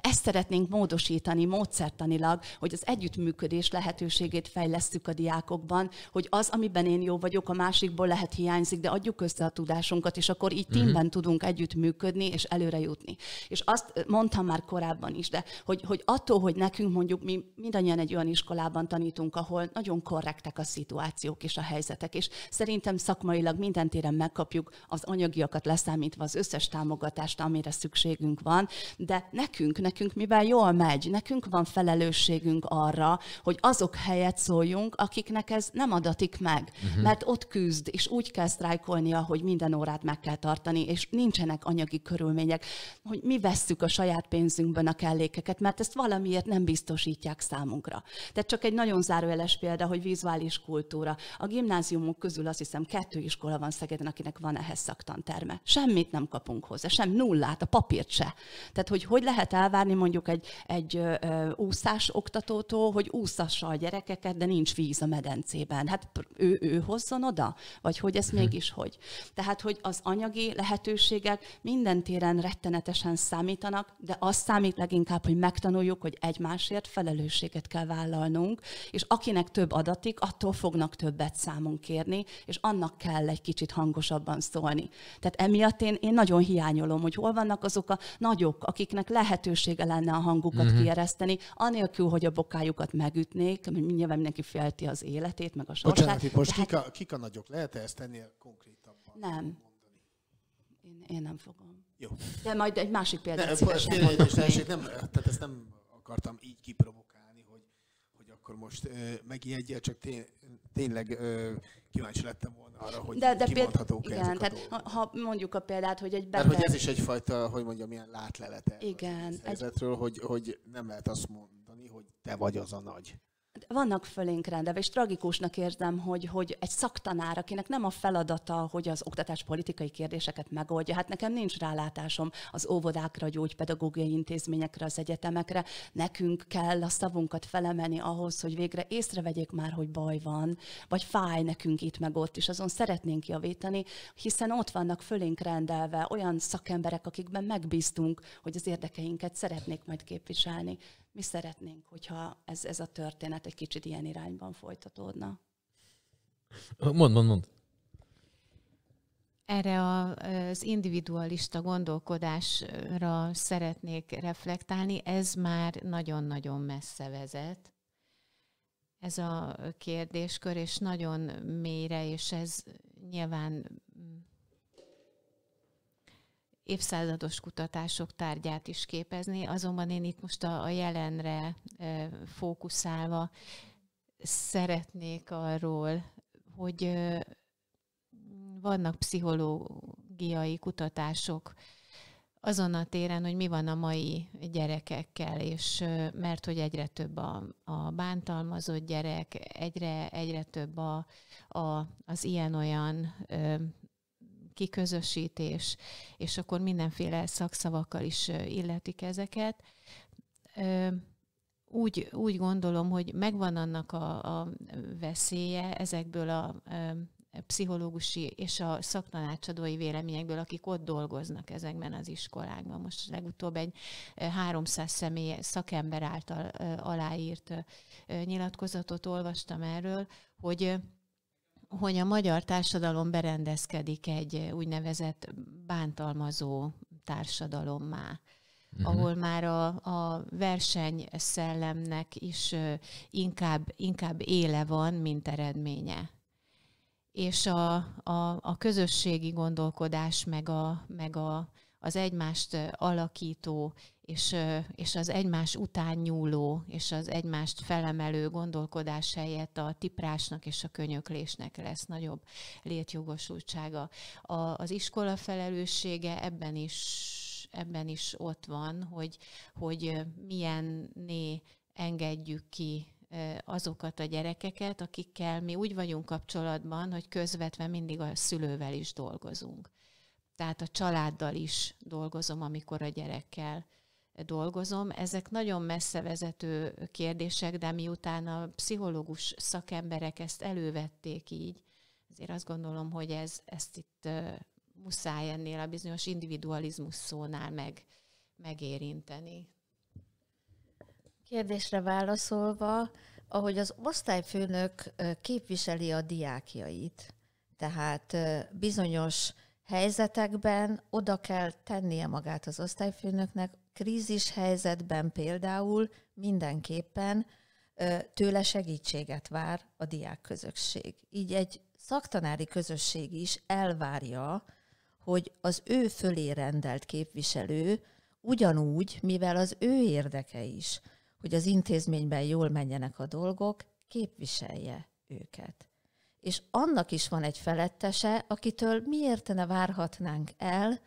ezt szeretnénk módosítani módszertanilag, hogy az együttműködés lehetőségét fejlesztjük a diákokban, hogy az, amiben én jó vagyok, a másikból lehet hiányzik, de adjuk össze a tudásunkat, és akkor így mhm. tímben uh-huh. tudunk együttműködni és előre jutni. És azt mondtam már korábban is, de hogy, hogy attól, hogy nekünk mondjuk mi mindannyian egy olyan iskolában tanítunk, ahol nagyon korrektek a szituációk és a helyzetek, és szerintem szakmailag minden téren megkapjuk az anyagiakat leszámítva az összes támogatást, amire szükségünk van, de nekünk, nekünk mivel jól megy, nekünk van felelősségünk arra, hogy azok helyet szóljunk, akiknek ez nem adatik meg. Uh-huh. Mert ott küzd, és úgy kell sztrájkolnia, hogy minden órát meg kell tartani, és nincsenek anyagi körülmények, hogy mi vesszük a saját pénzünkben a kellékeket, mert ezt valamiért nem biztosítják számunkra. Tehát csak egy nagyon zárójeles példa, hogy vizuális kultúra. A gimnáziumok közül azt hiszem kettő iskola van Szegeden, akinek van ehhez szaktanterme. Semmit nem kapunk hozzá, sem nullát, a papírt se. Tehát, hogy hogy lehet elvárni mondjuk egy, egy ö, úszás oktatótól, hogy úszassa a gyerekeket, de nincs víz a medencében. Hát ő, ő hozzon oda? Vagy hogy ez hm. mégis hogy? Tehát, hogy az anyagi lehetőségek minden téren rettenetesen számítanak, de az számít leginkább, hogy megtanuljuk, hogy egymásért felelősséget kell vállalnunk, és akinek több adatik, attól fognak többet számunk kérni, és annak kell egy kicsit hangosabban szólni. Tehát emiatt én, én nagyon hiányolom, hogy hol vannak azok a nagyok, akik akiknek lehetősége lenne a hangukat uh-huh. kiereszteni, anélkül, hogy a bokájukat megütnék, nyilván mindenki félti az életét, meg a sorsát. Bocsánat, itt most hát kik a, kik a nagyok? Lehet-e ezt tenni konkrétabban? Nem. Én, én nem fogom. Jó. De majd egy másik példát ne, szívesen mondok. Nem, tehát ezt nem akartam így kiprovokálni, hogy, hogy akkor most megijedjél, csak tény, tényleg ö, kíváncsi lettem volna arra, hogy de, de kimondhatók péld, Igen, tehát ha, ha mondjuk a példát, hogy egy beteg... Mert hogy ez is egyfajta, hogy mondjam, milyen látlelete. Igen. Egy... Hogy, hogy nem lehet azt mondani, hogy te vagy az a nagy vannak fölénk rendelve, és tragikusnak érzem, hogy, hogy egy szaktanár, akinek nem a feladata, hogy az oktatás politikai kérdéseket megoldja, hát nekem nincs rálátásom az óvodákra, gyógypedagógiai intézményekre, az egyetemekre, nekünk kell a szavunkat felemelni ahhoz, hogy végre észrevegyék már, hogy baj van, vagy fáj nekünk itt meg ott, és azon szeretnénk javítani, hiszen ott vannak fölénk rendelve olyan szakemberek, akikben megbíztunk, hogy az érdekeinket szeretnék majd képviselni mi szeretnénk, hogyha ez, ez a történet egy kicsit ilyen irányban folytatódna. Mond, mond, mond. Erre a, az individualista gondolkodásra szeretnék reflektálni. Ez már nagyon-nagyon messze vezet. Ez a kérdéskör, és nagyon mélyre, és ez nyilván évszázados kutatások tárgyát is képezni, azonban én itt most a, a jelenre e, fókuszálva szeretnék arról, hogy e, vannak pszichológiai kutatások azon a téren, hogy mi van a mai gyerekekkel, és e, mert hogy egyre több a, a bántalmazott gyerek, egyre, egyre több a, a, az ilyen-olyan kiközösítés, és akkor mindenféle szakszavakkal is illetik ezeket. Úgy, úgy gondolom, hogy megvan annak a, a veszélye ezekből a pszichológusi és a szaktanácsadói véleményekből, akik ott dolgoznak ezekben az iskolákban. Most legutóbb egy 300 személy szakember által aláírt nyilatkozatot olvastam erről, hogy hogy a magyar társadalom berendezkedik egy eh, úgynevezett bántalmazó társadalommá, uh-huh. ahol már a, a versenyszellemnek is eh, inkább, inkább éle van, mint eredménye. És a, a, a közösségi gondolkodás, meg, a, meg a, az egymást eh, alakító és, és az egymás után nyúló, és az egymást felemelő gondolkodás helyett a tiprásnak és a könyöklésnek lesz nagyobb létjogosultsága. A, az iskola felelőssége ebben is ebben is ott van, hogy, hogy milyenné engedjük ki azokat a gyerekeket, akikkel mi úgy vagyunk kapcsolatban, hogy közvetve mindig a szülővel is dolgozunk. Tehát a családdal is dolgozom, amikor a gyerekkel dolgozom. Ezek nagyon messze vezető kérdések, de miután a pszichológus szakemberek ezt elővették így, azért azt gondolom, hogy ez, ezt itt muszáj ennél a bizonyos individualizmus szónál meg, megérinteni. Kérdésre válaszolva, ahogy az osztályfőnök képviseli a diákjait, tehát bizonyos helyzetekben oda kell tennie magát az osztályfőnöknek krízis helyzetben például mindenképpen tőle segítséget vár a diákközösség. Így egy szaktanári közösség is elvárja, hogy az ő fölé rendelt képviselő ugyanúgy, mivel az ő érdeke is, hogy az intézményben jól menjenek a dolgok, képviselje őket. És annak is van egy felettese, akitől miért ne várhatnánk el,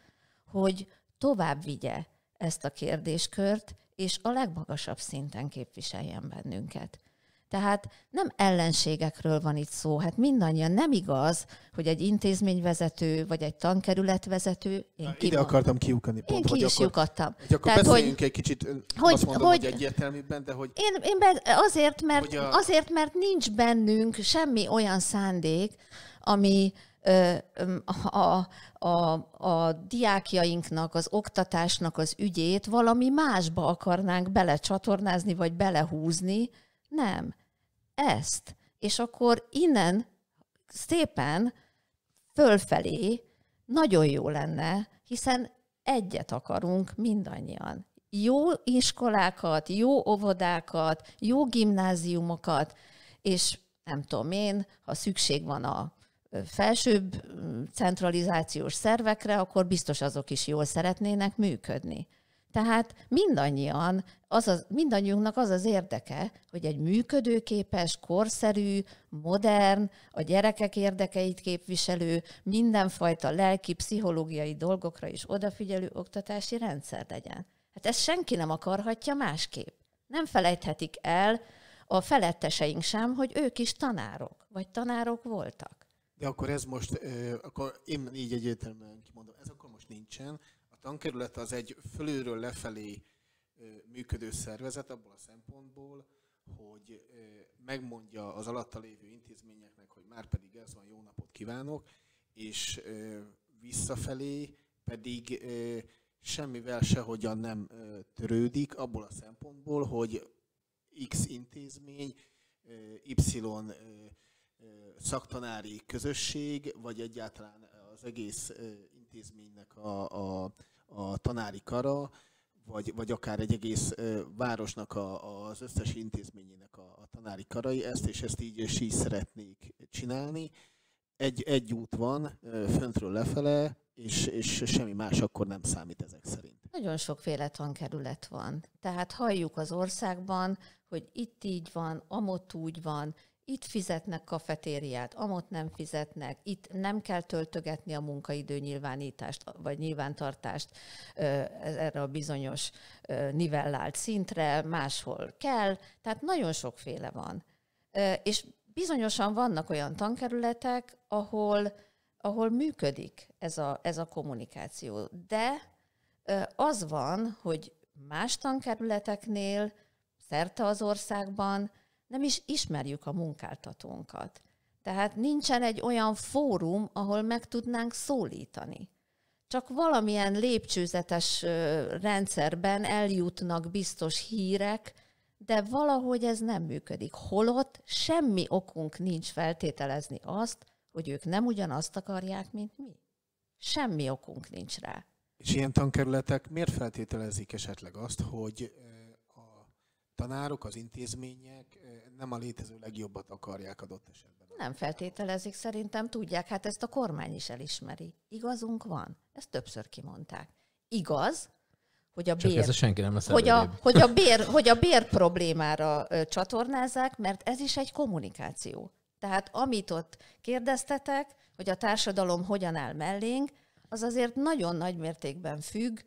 hogy tovább vigye ezt a kérdéskört, és a legmagasabb szinten képviseljen bennünket. Tehát nem ellenségekről van itt szó, hát mindannyian nem igaz, hogy egy intézményvezető vagy egy tankerületvezető. Én Na, ide mondom. akartam kiukani pont, én ki hogy is akkor, lyukadtam. Hogy akkor Tehát, beszéljünk hogy, egy kicsit, hogy, azt mondom, hogy, hogy egyértelműbben, de hogy... Én, én be, azért, mert, a... azért, mert nincs bennünk semmi olyan szándék, ami, a, a, a diákjainknak, az oktatásnak az ügyét valami másba akarnánk belecsatornázni, vagy belehúzni. Nem. Ezt. És akkor innen szépen fölfelé nagyon jó lenne, hiszen egyet akarunk mindannyian. Jó iskolákat, jó óvodákat, jó gimnáziumokat, és nem tudom én, ha szükség van a felsőbb mm, centralizációs szervekre, akkor biztos azok is jól szeretnének működni. Tehát mindannyian, az az, mindannyiunknak az az érdeke, hogy egy működőképes, korszerű, modern, a gyerekek érdekeit képviselő, mindenfajta lelki, pszichológiai dolgokra is odafigyelő oktatási rendszer legyen. Hát ezt senki nem akarhatja másképp. Nem felejthetik el a feletteseink sem, hogy ők is tanárok, vagy tanárok voltak. De akkor ez most, akkor én így egyértelműen kimondom, ez akkor most nincsen. A tankerület az egy fölülről lefelé működő szervezet abból a szempontból, hogy megmondja az alatta lévő intézményeknek, hogy már pedig ez van, jó napot kívánok, és visszafelé pedig semmivel sehogyan nem törődik abból a szempontból, hogy X intézmény Y szaktanári közösség, vagy egyáltalán az egész intézménynek a, a, a tanári kara, vagy, vagy akár egy egész városnak a, az összes intézményének a, a tanári karai ezt, és ezt így is így szeretnék csinálni. Egy, egy út van, föntről lefele, és, és semmi más akkor nem számít ezek szerint. Nagyon sokféle tankerület van. Tehát halljuk az országban, hogy itt így van, amott úgy van, itt fizetnek kafetériát, amott nem fizetnek, itt nem kell töltögetni a munkaidő nyilvánítást, vagy nyilvántartást erre a bizonyos nivellált szintre, máshol kell, tehát nagyon sokféle van. És bizonyosan vannak olyan tankerületek, ahol, ahol működik ez a, ez a kommunikáció, de az van, hogy más tankerületeknél szerte az országban nem is ismerjük a munkáltatónkat. Tehát nincsen egy olyan fórum, ahol meg tudnánk szólítani. Csak valamilyen lépcsőzetes rendszerben eljutnak biztos hírek, de valahogy ez nem működik. Holott semmi okunk nincs feltételezni azt, hogy ők nem ugyanazt akarják, mint mi. Semmi okunk nincs rá. És ilyen tankerületek miért feltételezik esetleg azt, hogy tanárok, az intézmények nem a létező legjobbat akarják adott esetben. Nem feltételezik, szerintem tudják, hát ezt a kormány is elismeri. Igazunk van, ezt többször kimondták. Igaz, hogy a ez bér, senki nem lesz hogy, a, hogy, a bér, hogy a bér problémára csatornázzák, mert ez is egy kommunikáció. Tehát amit ott kérdeztetek, hogy a társadalom hogyan áll mellénk, az azért nagyon nagy mértékben függ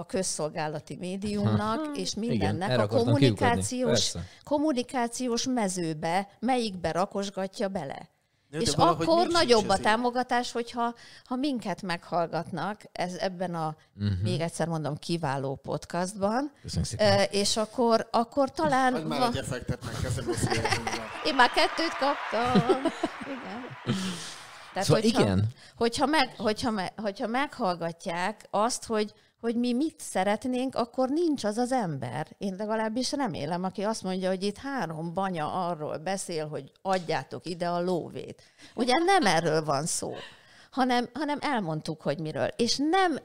a közszolgálati médiumnak, és mindennek Igen, a kommunikációs, kommunikációs mezőbe, melyikbe rakosgatja bele. De és de akkor nagyobb a támogatás, hogyha ha minket meghallgatnak ez ebben a, uh-huh. még egyszer mondom, kiváló podcastban. E, és akkor, akkor talán... Vagy már egy effektet Én már kettőt kaptam. Igen. Tehát szóval hogyha, igen. Hogyha, meg, hogyha, me, hogyha meghallgatják azt, hogy hogy mi mit szeretnénk, akkor nincs az az ember. Én legalábbis remélem, aki azt mondja, hogy itt három banya arról beszél, hogy adjátok ide a lóvét. Ugye nem erről van szó, hanem, hanem elmondtuk, hogy miről. És nem,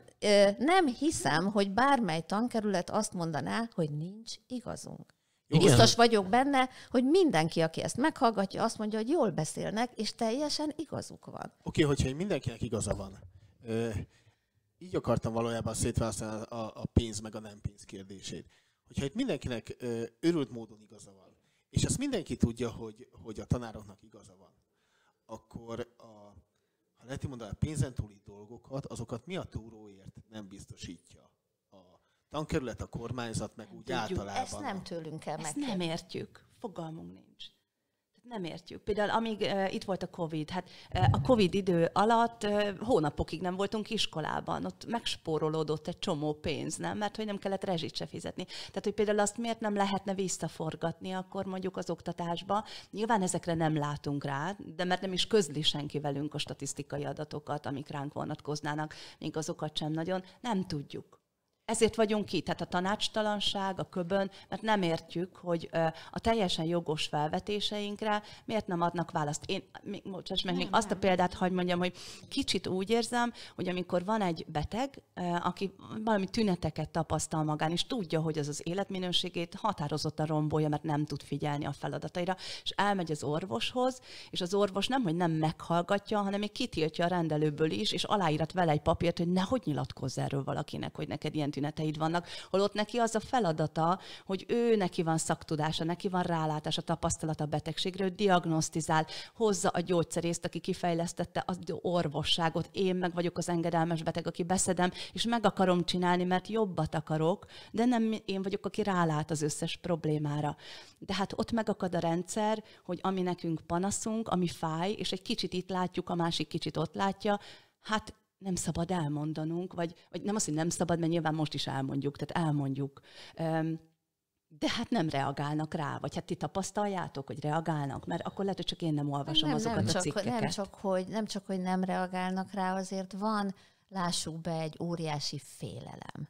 nem hiszem, hogy bármely tankerület azt mondaná, hogy nincs igazunk. Igen. Biztos vagyok benne, hogy mindenki, aki ezt meghallgatja, azt mondja, hogy jól beszélnek, és teljesen igazuk van. Oké, okay, hogyha mindenkinek igaza van így akartam valójában szétválasztani a, a pénz meg a nem pénz kérdését. Hogyha itt mindenkinek örült módon igaza van, és ezt mindenki tudja, hogy, hogy a tanároknak igaza van, akkor a, ha lehet mondani, a pénzen túli dolgokat, azokat mi a túróért nem biztosítja a tankerület, a kormányzat, meg úgy Tudjuk, általában. Ezt nem tőlünk kell meg. Ezt nem értjük. Fogalmunk nincs nem értjük. Például amíg uh, itt volt a Covid, hát uh, a Covid idő alatt uh, hónapokig nem voltunk iskolában, ott megspórolódott egy csomó pénz, nem? Mert hogy nem kellett rezsit se fizetni. Tehát, hogy például azt miért nem lehetne visszaforgatni akkor mondjuk az oktatásba? Nyilván ezekre nem látunk rá, de mert nem is közli senki velünk a statisztikai adatokat, amik ránk vonatkoznának, még azokat sem nagyon, nem tudjuk. Ezért vagyunk itt, tehát a tanácstalanság, a köbön, mert nem értjük, hogy a teljesen jogos felvetéseinkre miért nem adnak választ. Én még, most meg még nem, azt a példát hagyd mondjam, hogy kicsit úgy érzem, hogy amikor van egy beteg, aki valami tüneteket tapasztal magán, és tudja, hogy az az életminőségét határozottan rombolja, mert nem tud figyelni a feladataira, és elmegy az orvoshoz, és az orvos nem, hogy nem meghallgatja, hanem még kitiltja a rendelőből is, és aláírat vele egy papírt, hogy nehogy nyilatkozz erről valakinek, hogy neked ilyen tüneteid vannak, holott neki az a feladata, hogy ő neki van szaktudása, neki van rálátása, tapasztalata a betegségre, ő diagnosztizál, hozza a gyógyszerészt, aki kifejlesztette az orvosságot, én meg vagyok az engedelmes beteg, aki beszedem, és meg akarom csinálni, mert jobbat akarok, de nem én vagyok, aki rálát az összes problémára. De hát ott megakad a rendszer, hogy ami nekünk panaszunk, ami fáj, és egy kicsit itt látjuk, a másik kicsit ott látja, hát nem szabad elmondanunk, vagy, vagy nem azt, hogy nem szabad, mert nyilván most is elmondjuk, tehát elmondjuk. De hát nem reagálnak rá, vagy hát ti tapasztaljátok, hogy reagálnak, mert akkor lehet, hogy csak én nem olvasom nem, azokat nem a csak, cikkeket. Nem csak, hogy, nem csak, hogy nem reagálnak rá, azért van, lássuk be, egy óriási félelem.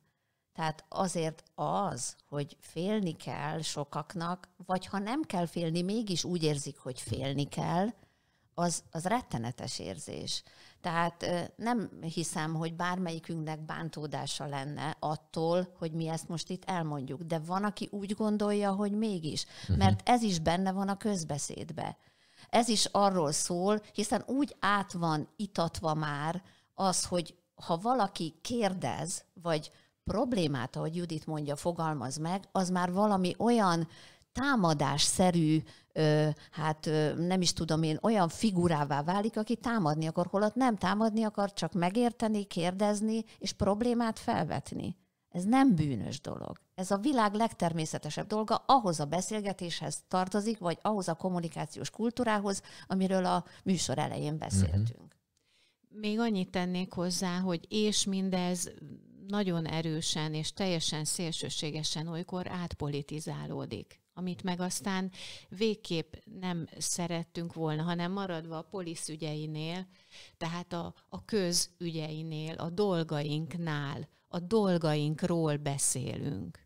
Tehát azért az, hogy félni kell sokaknak, vagy ha nem kell félni, mégis úgy érzik, hogy félni kell, az, az rettenetes érzés. Tehát nem hiszem, hogy bármelyikünknek bántódása lenne attól, hogy mi ezt most itt elmondjuk. De van, aki úgy gondolja, hogy mégis. Mhm. Mert ez is benne van a közbeszédbe. Ez is arról szól, hiszen úgy át van itatva már az, hogy ha valaki kérdez, vagy problémát, ahogy Judit mondja, fogalmaz meg, az már valami olyan támadásszerű hát nem is tudom én, olyan figurává válik, aki támadni akar, holott nem támadni akar, csak megérteni, kérdezni és problémát felvetni. Ez nem bűnös dolog. Ez a világ legtermészetesebb dolga ahhoz a beszélgetéshez tartozik, vagy ahhoz a kommunikációs kultúrához, amiről a műsor elején beszéltünk. Mhm. Még annyit tennék hozzá, hogy és mindez nagyon erősen és teljesen szélsőségesen olykor átpolitizálódik amit meg aztán végképp nem szerettünk volna, hanem maradva a polisz ügyeinél, tehát a, a ügyeinél, a dolgainknál, a dolgainkról beszélünk.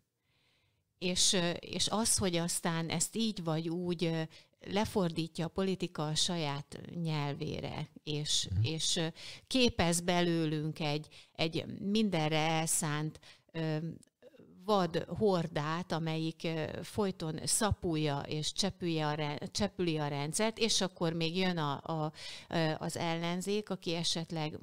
És, és az, hogy aztán ezt így vagy úgy lefordítja a politika a saját nyelvére, és, mm. és képez belőlünk egy, egy mindenre elszánt vad hordát, amelyik folyton szapulja és csepülje a, csepüli a rendszert, és akkor még jön a, a, az ellenzék, aki esetleg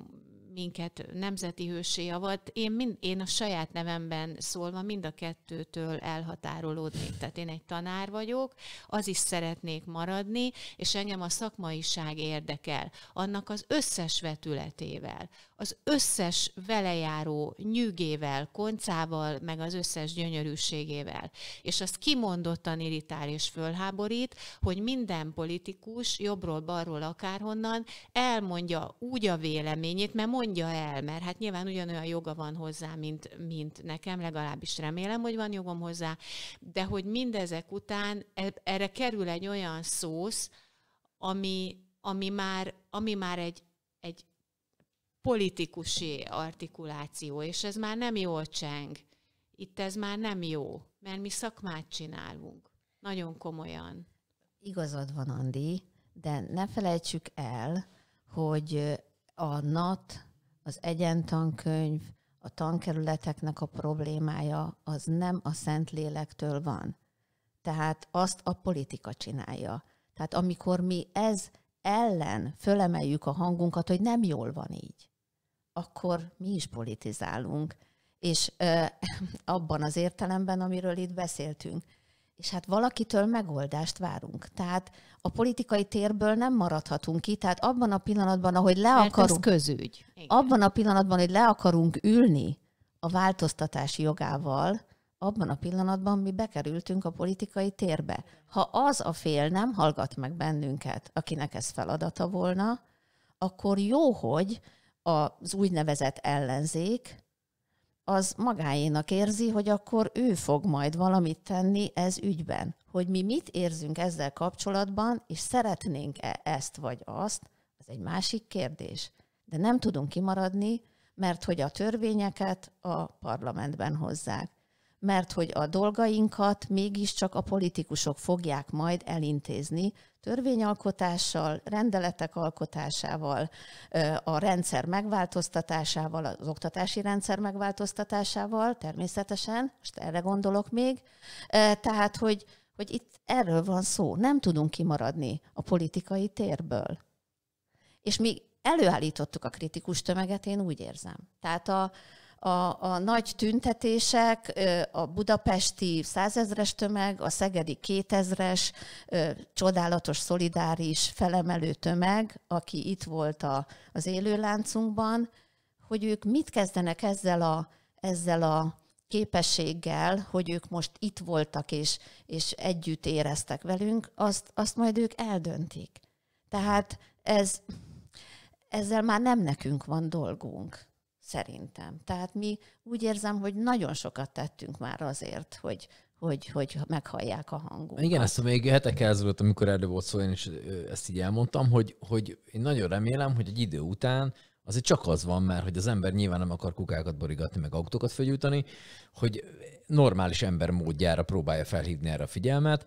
minket nemzeti hősé avat. Én, mind, én a saját nevemben szólva mind a kettőtől elhatárolódnék. Tehát én egy tanár vagyok, az is szeretnék maradni, és engem a szakmaiság érdekel, annak az összes vetületével az összes velejáró nyűgével, koncával, meg az összes gyönyörűségével. És azt kimondottan irritál és fölháborít, hogy minden politikus jobbról, balról, akárhonnan elmondja úgy a véleményét, mert mondja el, mert hát nyilván ugyanolyan joga van hozzá, mint, mint nekem, legalábbis remélem, hogy van jogom hozzá, de hogy mindezek után e, erre kerül egy olyan szósz, ami, ami, már, ami már egy politikusi artikuláció, és ez már nem jó cseng. Itt ez már nem jó, mert mi szakmát csinálunk. Nagyon komolyan. Igazad van, Andi, de ne felejtsük el, hogy a NAT, az egyentankönyv, a tankerületeknek a problémája az nem a Szentlélektől van. Tehát azt a politika csinálja. Tehát amikor mi ez ellen fölemeljük a hangunkat, hogy nem jól van így, akkor mi is politizálunk. És ö, abban az értelemben, amiről itt beszéltünk. És hát valakitől megoldást várunk. Tehát a politikai térből nem maradhatunk ki, tehát abban a pillanatban, ahogy le Mert akarunk... Ez közügy. Igen. Abban a pillanatban, hogy le akarunk ülni a változtatási jogával, abban a pillanatban mi bekerültünk a politikai térbe. Ha az a fél nem hallgat meg bennünket, akinek ez feladata volna, akkor jó, hogy az úgynevezett ellenzék, az magáénak érzi, hogy akkor ő fog majd valamit tenni ez ügyben. Hogy mi mit érzünk ezzel kapcsolatban, és szeretnénk-e ezt vagy azt, az egy másik kérdés. De nem tudunk kimaradni, mert hogy a törvényeket a parlamentben hozzák mert hogy a dolgainkat mégiscsak a politikusok fogják majd elintézni törvényalkotással, rendeletek alkotásával, a rendszer megváltoztatásával, az oktatási rendszer megváltoztatásával, természetesen, most erre gondolok még. Tehát, hogy, hogy itt erről van szó, nem tudunk kimaradni a politikai térből. És mi előállítottuk a kritikus tömeget, én úgy érzem. Tehát a, a, a nagy tüntetések, a budapesti százezres tömeg, a szegedi kétezres csodálatos, szolidáris, felemelő tömeg, aki itt volt a, az élőláncunkban, hogy ők mit kezdenek ezzel a, ezzel a képességgel, hogy ők most itt voltak és, és együtt éreztek velünk, azt, azt majd ők eldöntik. Tehát ez, ezzel már nem nekünk van dolgunk. Szerintem. Tehát mi úgy érzem, hogy nagyon sokat tettünk már azért, hogy, hogy, hogy meghallják a hangunkat. Igen, ezt még hetek ezelőtt, amikor erről volt szó, én is ezt így elmondtam, hogy, hogy én nagyon remélem, hogy egy idő után azért csak az van már, hogy az ember nyilván nem akar kukákat borigatni, meg autókat fölgyújtani, hogy normális ember módjára próbálja felhívni erre a figyelmet,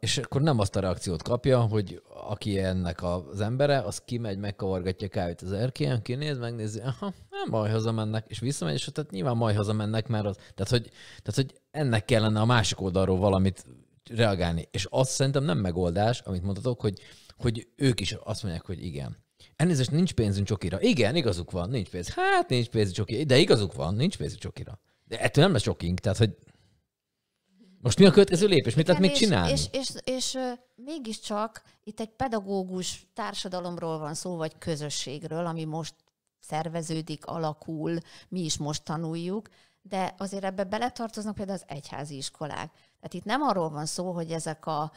és akkor nem azt a reakciót kapja, hogy aki ennek az embere, az kimegy, megkavargatja kávét az erkélyen, kinéz, megnézi, aha, nem baj, hazamennek, és visszamegy, és tehát nyilván majd hazamennek, mert az, tehát hogy, tehát, hogy ennek kellene a másik oldalról valamit reagálni. És azt szerintem nem megoldás, amit mondhatok, hogy, hogy ők is azt mondják, hogy igen. Elnézést, nincs pénzünk csokira. Igen, igazuk van, nincs pénz. Hát nincs pénz csokira, de igazuk van, nincs pénz csokira. De ettől nem lesz soking, tehát hogy most mi a következő lépés? Mit lehet még csinálni? És, és, és, és mégiscsak itt egy pedagógus társadalomról van szó, vagy közösségről, ami most szerveződik, alakul, mi is most tanuljuk, de azért ebbe beletartoznak például az egyházi iskolák. Tehát itt nem arról van szó, hogy ezek a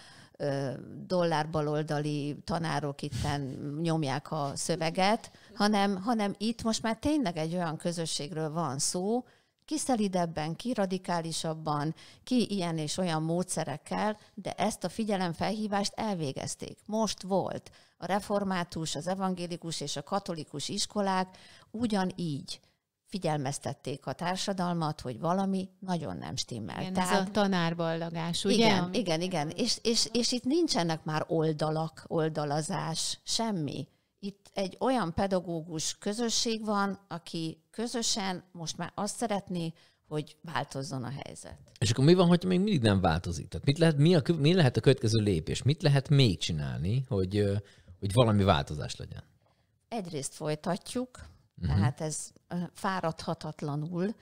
dollárbaloldali tanárok itt nyomják a szöveget, hanem, hanem itt most már tényleg egy olyan közösségről van szó, ki szelidebben, ki radikálisabban, ki ilyen és olyan módszerekkel, de ezt a figyelemfelhívást elvégezték. Most volt a református, az evangélikus és a katolikus iskolák ugyanígy figyelmeztették a társadalmat, hogy valami nagyon nem stimmel. Igen, Tehát, ez a tanárballagás, ugye? Igen, igen, igen. És, és, és itt nincsenek már oldalak, oldalazás, semmi. Itt egy olyan pedagógus közösség van, aki közösen most már azt szeretné, hogy változzon a helyzet. És akkor mi van, hogy még mindig nem változik? Tehát mit lehet, mi, a, mi lehet a következő lépés? Mit lehet még csinálni, hogy, hogy valami változás legyen? Egyrészt folytatjuk, uh-huh. tehát ez fáradhatatlanul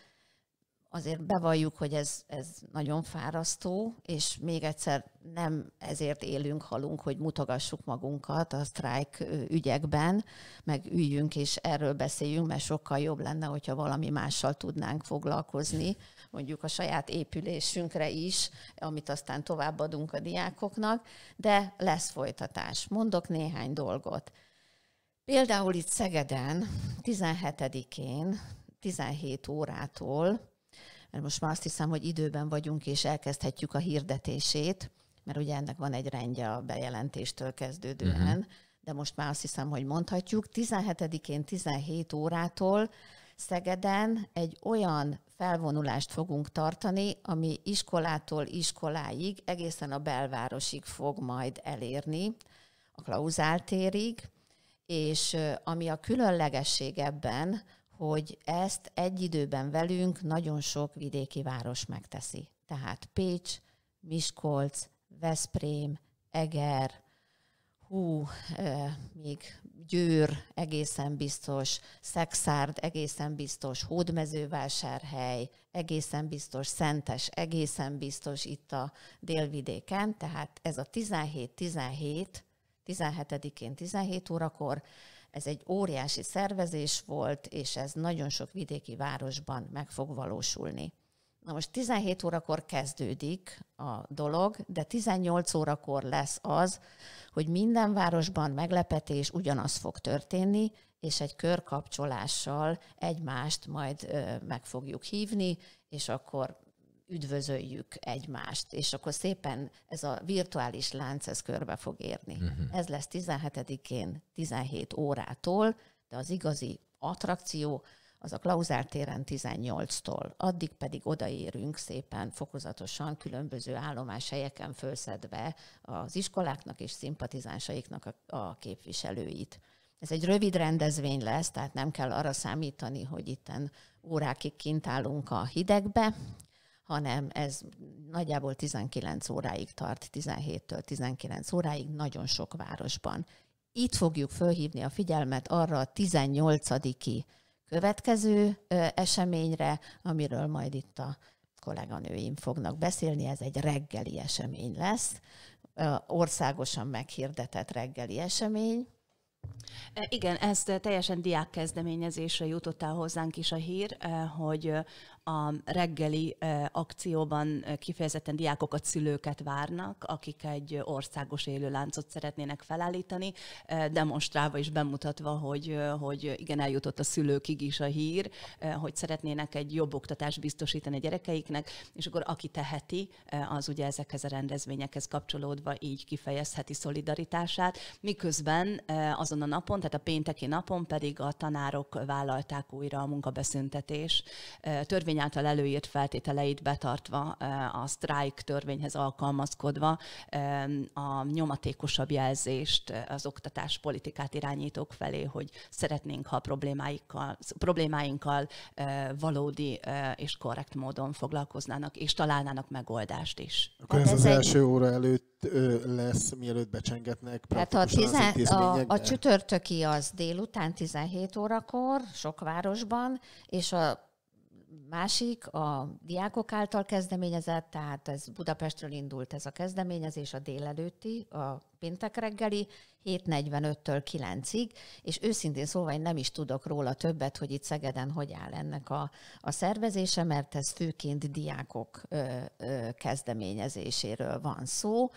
azért bevalljuk, hogy ez, ez nagyon fárasztó, és még egyszer nem ezért élünk, halunk, hogy mutogassuk magunkat a sztrájk ügyekben, meg üljünk és erről beszéljünk, mert sokkal jobb lenne, hogyha valami mással tudnánk foglalkozni, mondjuk a saját épülésünkre is, amit aztán továbbadunk a diákoknak, de lesz folytatás. Mondok néhány dolgot. Például itt Szegeden 17-én 17 órától mert most már azt hiszem, hogy időben vagyunk, és elkezdhetjük a hirdetését, mert ugye ennek van egy rendje a bejelentéstől kezdődően, uh-huh. de most már azt hiszem, hogy mondhatjuk. 17-én 17 órától Szegeden egy olyan felvonulást fogunk tartani, ami iskolától iskoláig, egészen a belvárosig fog majd elérni, a Klauzáltérig, és ami a különlegesség ebben, hogy ezt egy időben velünk nagyon sok vidéki város megteszi. Tehát Pécs, Miskolc, Veszprém, Eger, hú, euh, még Győr egészen biztos, Szexárd egészen biztos, Hódmezővásárhely egészen biztos, Szentes egészen biztos itt a délvidéken, tehát ez a 17-17, 17-én 17 órakor ez egy óriási szervezés volt, és ez nagyon sok vidéki városban meg fog valósulni. Na most 17 órakor kezdődik a dolog, de 18 órakor lesz az, hogy minden városban meglepetés ugyanaz fog történni, és egy körkapcsolással egymást majd ö, meg fogjuk hívni, és akkor üdvözöljük egymást, és akkor szépen ez a virtuális lánc, ez körbe fog érni. Uh-huh. Ez lesz 17-én 17 órától, de az igazi attrakció az a Klauzár téren 18-tól. Addig pedig odaérünk szépen fokozatosan különböző állomás helyeken fölszedve az iskoláknak és szimpatizánsaiknak a, a képviselőit. Ez egy rövid rendezvény lesz, tehát nem kell arra számítani, hogy itten órákig kint állunk a hidegbe, hanem ez nagyjából 19 óráig tart, 17-től 19 óráig nagyon sok városban. Itt fogjuk fölhívni a figyelmet arra a 18-i következő eseményre, amiről majd itt a kolléganőim fognak beszélni. Ez egy reggeli esemény lesz, országosan meghirdetett reggeli esemény, e, igen, ez teljesen diák kezdeményezésre jutott el hozzánk is a hír, hogy a reggeli akcióban kifejezetten diákokat, szülőket várnak, akik egy országos élőláncot szeretnének felállítani, demonstrálva és bemutatva, hogy, hogy igen, eljutott a szülőkig is a hír, hogy szeretnének egy jobb oktatást biztosítani a gyerekeiknek, és akkor aki teheti, az ugye ezekhez a rendezvényekhez kapcsolódva így kifejezheti szolidaritását, miközben azon a napon, tehát a pénteki napon pedig a tanárok vállalták újra a munkabeszüntetés törvény törvény által előírt feltételeit betartva, a sztrájk törvényhez alkalmazkodva a nyomatékosabb jelzést az oktatás politikát irányítók felé, hogy szeretnénk, ha problémáikkal, problémáinkkal valódi és korrekt módon foglalkoznának, és találnának megoldást is. Akkor ez, ez az egy... első óra előtt lesz, mielőtt becsengetnek Tehát a, tizen... a, a csütörtöki az délután 17 órakor, sok városban, és a másik, a diákok által kezdeményezett, tehát ez Budapestről indult ez a kezdeményezés a délelőtti, a péntek reggeli, 7.45-től 9-ig, és őszintén szólva én nem is tudok róla többet, hogy itt Szegeden hogy áll ennek a, a szervezése, mert ez főként diákok ö, ö, kezdeményezéséről van szó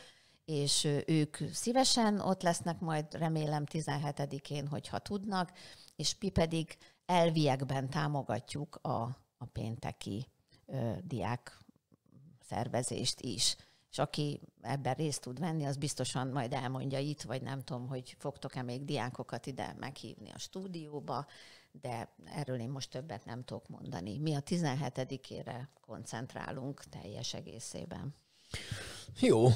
és ők szívesen ott lesznek majd, remélem 17-én, hogyha tudnak, és mi pedig elviekben támogatjuk a a pénteki ö, diák szervezést is. És aki ebben részt tud venni, az biztosan majd elmondja itt, vagy nem tudom, hogy fogtok-e még diákokat ide meghívni a stúdióba, de erről én most többet nem tudok mondani. Mi a 17-ére koncentrálunk teljes egészében. Jó,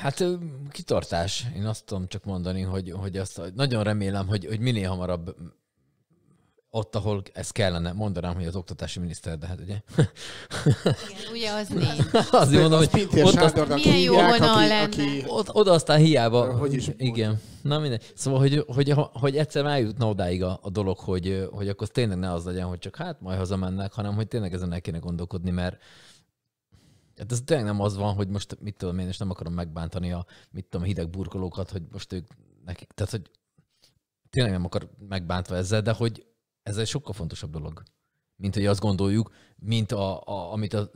hát kitartás. Én azt tudom csak mondani, hogy, hogy azt nagyon remélem, hogy, hogy minél hamarabb ott, ahol ez kellene. Mondanám, hogy az oktatási miniszter, de hát ugye... Igen, ugye az nincs. Azt mondom, az hogy ott azt, milyen jó vonal aki, lenne. Aki... Ott, oda aztán hiába... Hogy is igen. Na minden. Szóval, hogy, hogy, hogy egyszer eljutna odáig a, a dolog, hogy, hogy akkor tényleg ne az legyen, hogy csak hát majd hazamennek, hanem hogy tényleg ezen el kéne gondolkodni, mert Hát ez tényleg nem az van, hogy most mit tudom én, és nem akarom megbántani a mit tudom, hideg burkolókat, hogy most ők nekik, tehát hogy tényleg nem akar megbántva ezzel, de hogy ez egy sokkal fontosabb dolog, mint hogy azt gondoljuk, mint a, a, amit a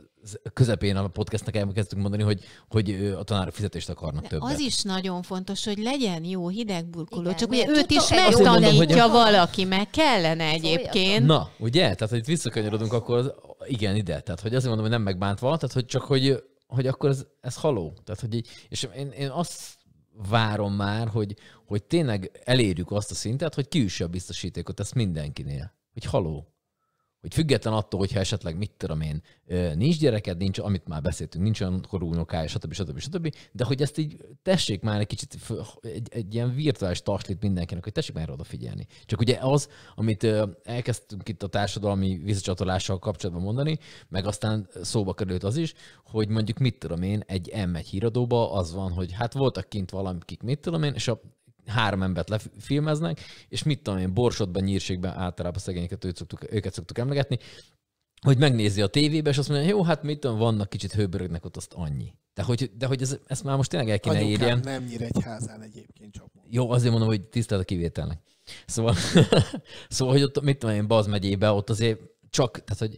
közepén a podcastnak elkezdtünk mondani, hogy, hogy a tanárok fizetést akarnak De többet. Az is nagyon fontos, hogy legyen jó hidegburkoló, Igen, csak ugye őt is megtanítja valaki, meg kellene egyébként. Na, ugye? Tehát, hogy itt visszakanyarodunk, akkor az, igen, ide. Tehát, hogy azért mondom, hogy nem megbántva, tehát, hogy csak, hogy, hogy akkor ez, ez haló. Tehát, hogy így, és én, én azt várom már, hogy, hogy tényleg elérjük azt a szintet, hogy kiüsse a biztosítékot, ezt mindenkinél. Hogy haló, hogy független attól, hogyha esetleg mit tudom én, nincs gyereked, nincs, amit már beszéltünk, nincs olyan korú unokája, stb. stb. stb. De hogy ezt így tessék már egy kicsit, egy, egy ilyen virtuális taslit mindenkinek, hogy tessék már erre odafigyelni. Csak ugye az, amit elkezdtünk itt a társadalmi visszacsatolással kapcsolatban mondani, meg aztán szóba került az is, hogy mondjuk mit tudom én, egy M1 híradóba az van, hogy hát voltak kint valamik, mit tudom én, és a három embert lefilmeznek, és mit tudom én, borsodban, nyírségben általában szegényeket őt szoktuk, őket szoktuk emlegetni, hogy megnézi a tévébe, és azt mondja, jó, hát mit tudom, vannak kicsit hőbörögnek ott azt annyi. De hogy, de hogy ez, ezt már most tényleg el kéne Anyukám érjen. nem nyír egy házán egyébként csak Jó, azért mondom, hogy tisztelt a kivételnek. Szóval, szóval hogy ott, mit tudom én, Baz megyébe, ott azért csak, tehát hogy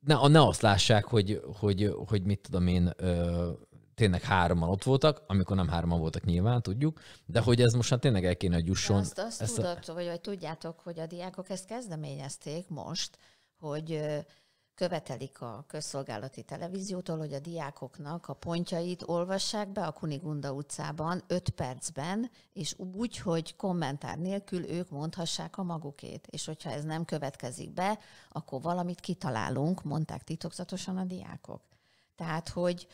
ne, ne azt lássák, hogy, hogy, hogy, hogy mit tudom én, ö, tényleg hárman ott voltak, amikor nem hárman voltak nyilván, tudjuk, de hogy ez most már tényleg el kéne, hogy jusson. Azt, azt ezt tudod, a... vagy, vagy tudjátok, hogy a diákok ezt kezdeményezték most, hogy követelik a közszolgálati televíziótól, hogy a diákoknak a pontjait olvassák be a Kunigunda utcában 5 percben, és úgy, hogy kommentár nélkül ők mondhassák a magukét. És hogyha ez nem következik be, akkor valamit kitalálunk, mondták titokzatosan a diákok. Tehát, hogy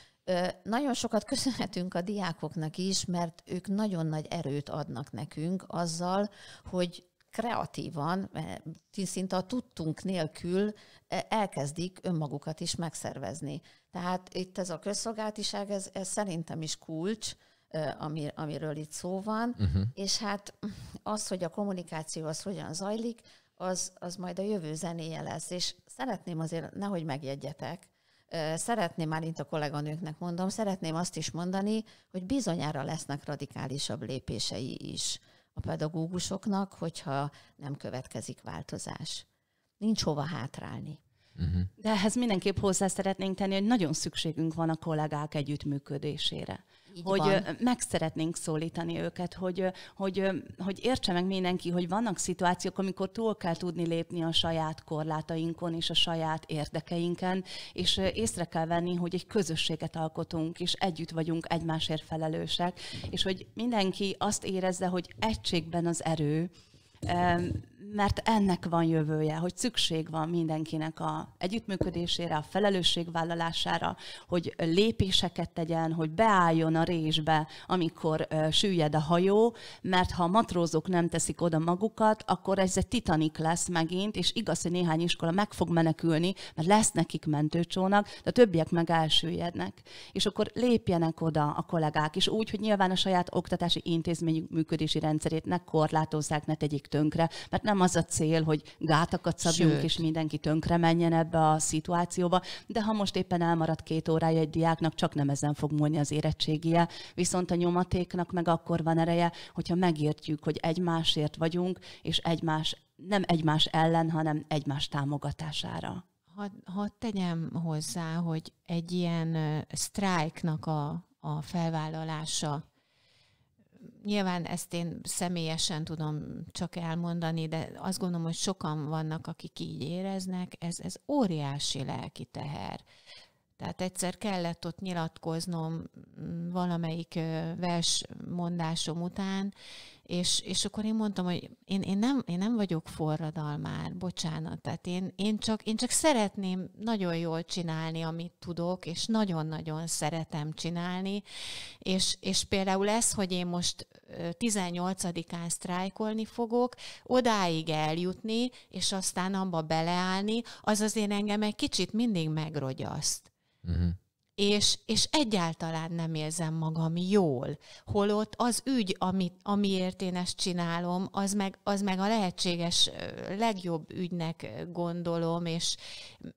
nagyon sokat köszönhetünk a diákoknak is, mert ők nagyon nagy erőt adnak nekünk azzal, hogy kreatívan, e, szinte a tudtunk nélkül e, elkezdik önmagukat is megszervezni. Tehát itt ez a közszolgáltiság, ez, ez szerintem is kulcs, e, amir, amiről itt szó van, uh-huh. és hát az, hogy a kommunikáció az hogyan zajlik, az, az majd a jövő zenéje lesz, és szeretném azért, nehogy megjegyetek, szeretném, már itt a kolléganőknek mondom, szeretném azt is mondani, hogy bizonyára lesznek radikálisabb lépései is a pedagógusoknak, hogyha nem következik változás. Nincs hova hátrálni. Mhm. De ehhez mindenképp hozzá szeretnénk tenni, hogy nagyon szükségünk van a kollégák együttműködésére. Így hogy van. meg szeretnénk szólítani őket, hogy, hogy, hogy értse meg mindenki, hogy vannak szituációk, amikor túl kell tudni lépni a saját korlátainkon és a saját érdekeinken, és észre kell venni, hogy egy közösséget alkotunk, és együtt vagyunk egymásért felelősek, és hogy mindenki azt érezze, hogy egységben az erő, mert ennek van jövője, hogy szükség van mindenkinek a együttműködésére, a felelősségvállalására, hogy lépéseket tegyen, hogy beálljon a résbe, amikor süllyed a hajó, mert ha a matrózok nem teszik oda magukat, akkor ez egy titanik lesz megint, és igaz, hogy néhány iskola meg fog menekülni, mert lesz nekik mentőcsónak, de a többiek meg elsüllyednek. És akkor lépjenek oda a kollégák, és úgy, hogy nyilván a saját oktatási intézményük működési rendszerét ne korlátozzák, ne tegyék tönkre, mert nem nem az a cél, hogy gátakat szabjunk, Sőt. és mindenki tönkre menjen ebbe a szituációba, de ha most éppen elmaradt két órája egy diáknak, csak nem ezen fog múlni az érettségie, viszont a nyomatéknak meg akkor van ereje, hogyha megértjük, hogy egymásért vagyunk, és egymás nem egymás ellen, hanem egymás támogatására. Ha ha tegyem hozzá, hogy egy ilyen sztrájknak a, a felvállalása Nyilván ezt én személyesen tudom csak elmondani, de azt gondolom, hogy sokan vannak, akik így éreznek, ez, ez óriási lelki teher. Tehát egyszer kellett ott nyilatkoznom valamelyik versmondásom után, és, és akkor én mondtam, hogy én, én, nem, én nem vagyok forradalmár, bocsánat, tehát én, én, csak, én csak szeretném nagyon jól csinálni, amit tudok, és nagyon-nagyon szeretem csinálni, és, és például ez, hogy én most 18-án sztrájkolni fogok, odáig eljutni, és aztán abba beleállni, az azért engem egy kicsit mindig megrogyaszt. Uh-huh és, és egyáltalán nem érzem magam jól. Holott az ügy, amit, amiért én ezt csinálom, az meg, az meg a lehetséges legjobb ügynek gondolom, és,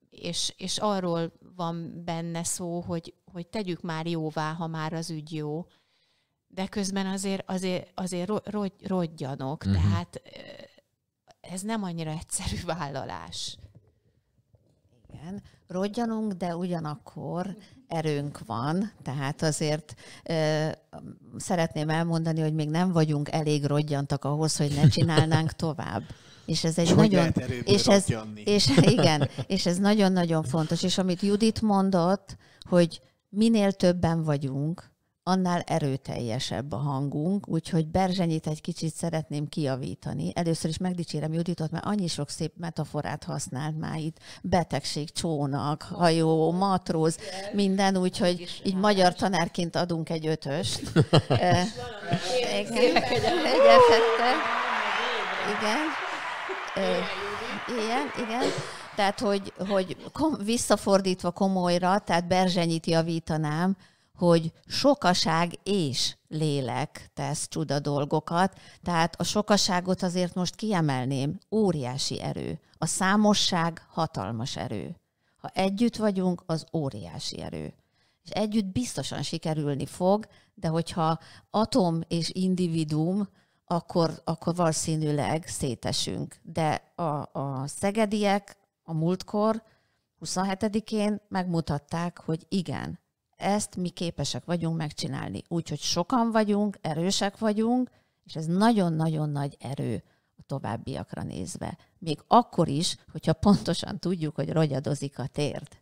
és, és arról van benne szó, hogy, hogy tegyük már jóvá, ha már az ügy jó. De közben azért, azért, azért rogy, ro, uh-huh. tehát ez nem annyira egyszerű vállalás igen, rogyanunk, de ugyanakkor erőnk van, tehát azért ö, szeretném elmondani, hogy még nem vagyunk elég rogyantak ahhoz, hogy ne csinálnánk tovább. És ez egy és nagyon és ez, és igen, és ez nagyon-nagyon fontos. És amit Judit mondott, hogy minél többen vagyunk, annál erőteljesebb a hangunk, úgyhogy Berzsenyit egy kicsit szeretném kijavítani. Először is megdicsérem Juditot, mert annyi sok szép metaforát használt már itt, betegség, csónak, hajó, matróz, minden, úgyhogy így magyar tanárként adunk egy ötöst. Eh, igen. Eh, igen, igen. Tehát, hogy, hogy kom, visszafordítva komolyra, tehát Berzsenyit javítanám, hogy sokaság és lélek tesz csuda dolgokat, tehát a sokaságot azért most kiemelném, óriási erő. A számosság hatalmas erő. Ha együtt vagyunk, az óriási erő. És együtt biztosan sikerülni fog, de hogyha atom és individuum, akkor, akkor valószínűleg szétesünk. De a, a szegediek a múltkor, 27-én megmutatták, hogy igen, ezt mi képesek vagyunk megcsinálni. Úgyhogy sokan vagyunk, erősek vagyunk, és ez nagyon-nagyon nagy erő a továbbiakra nézve. Még akkor is, hogyha pontosan tudjuk, hogy rogyadozik a térd.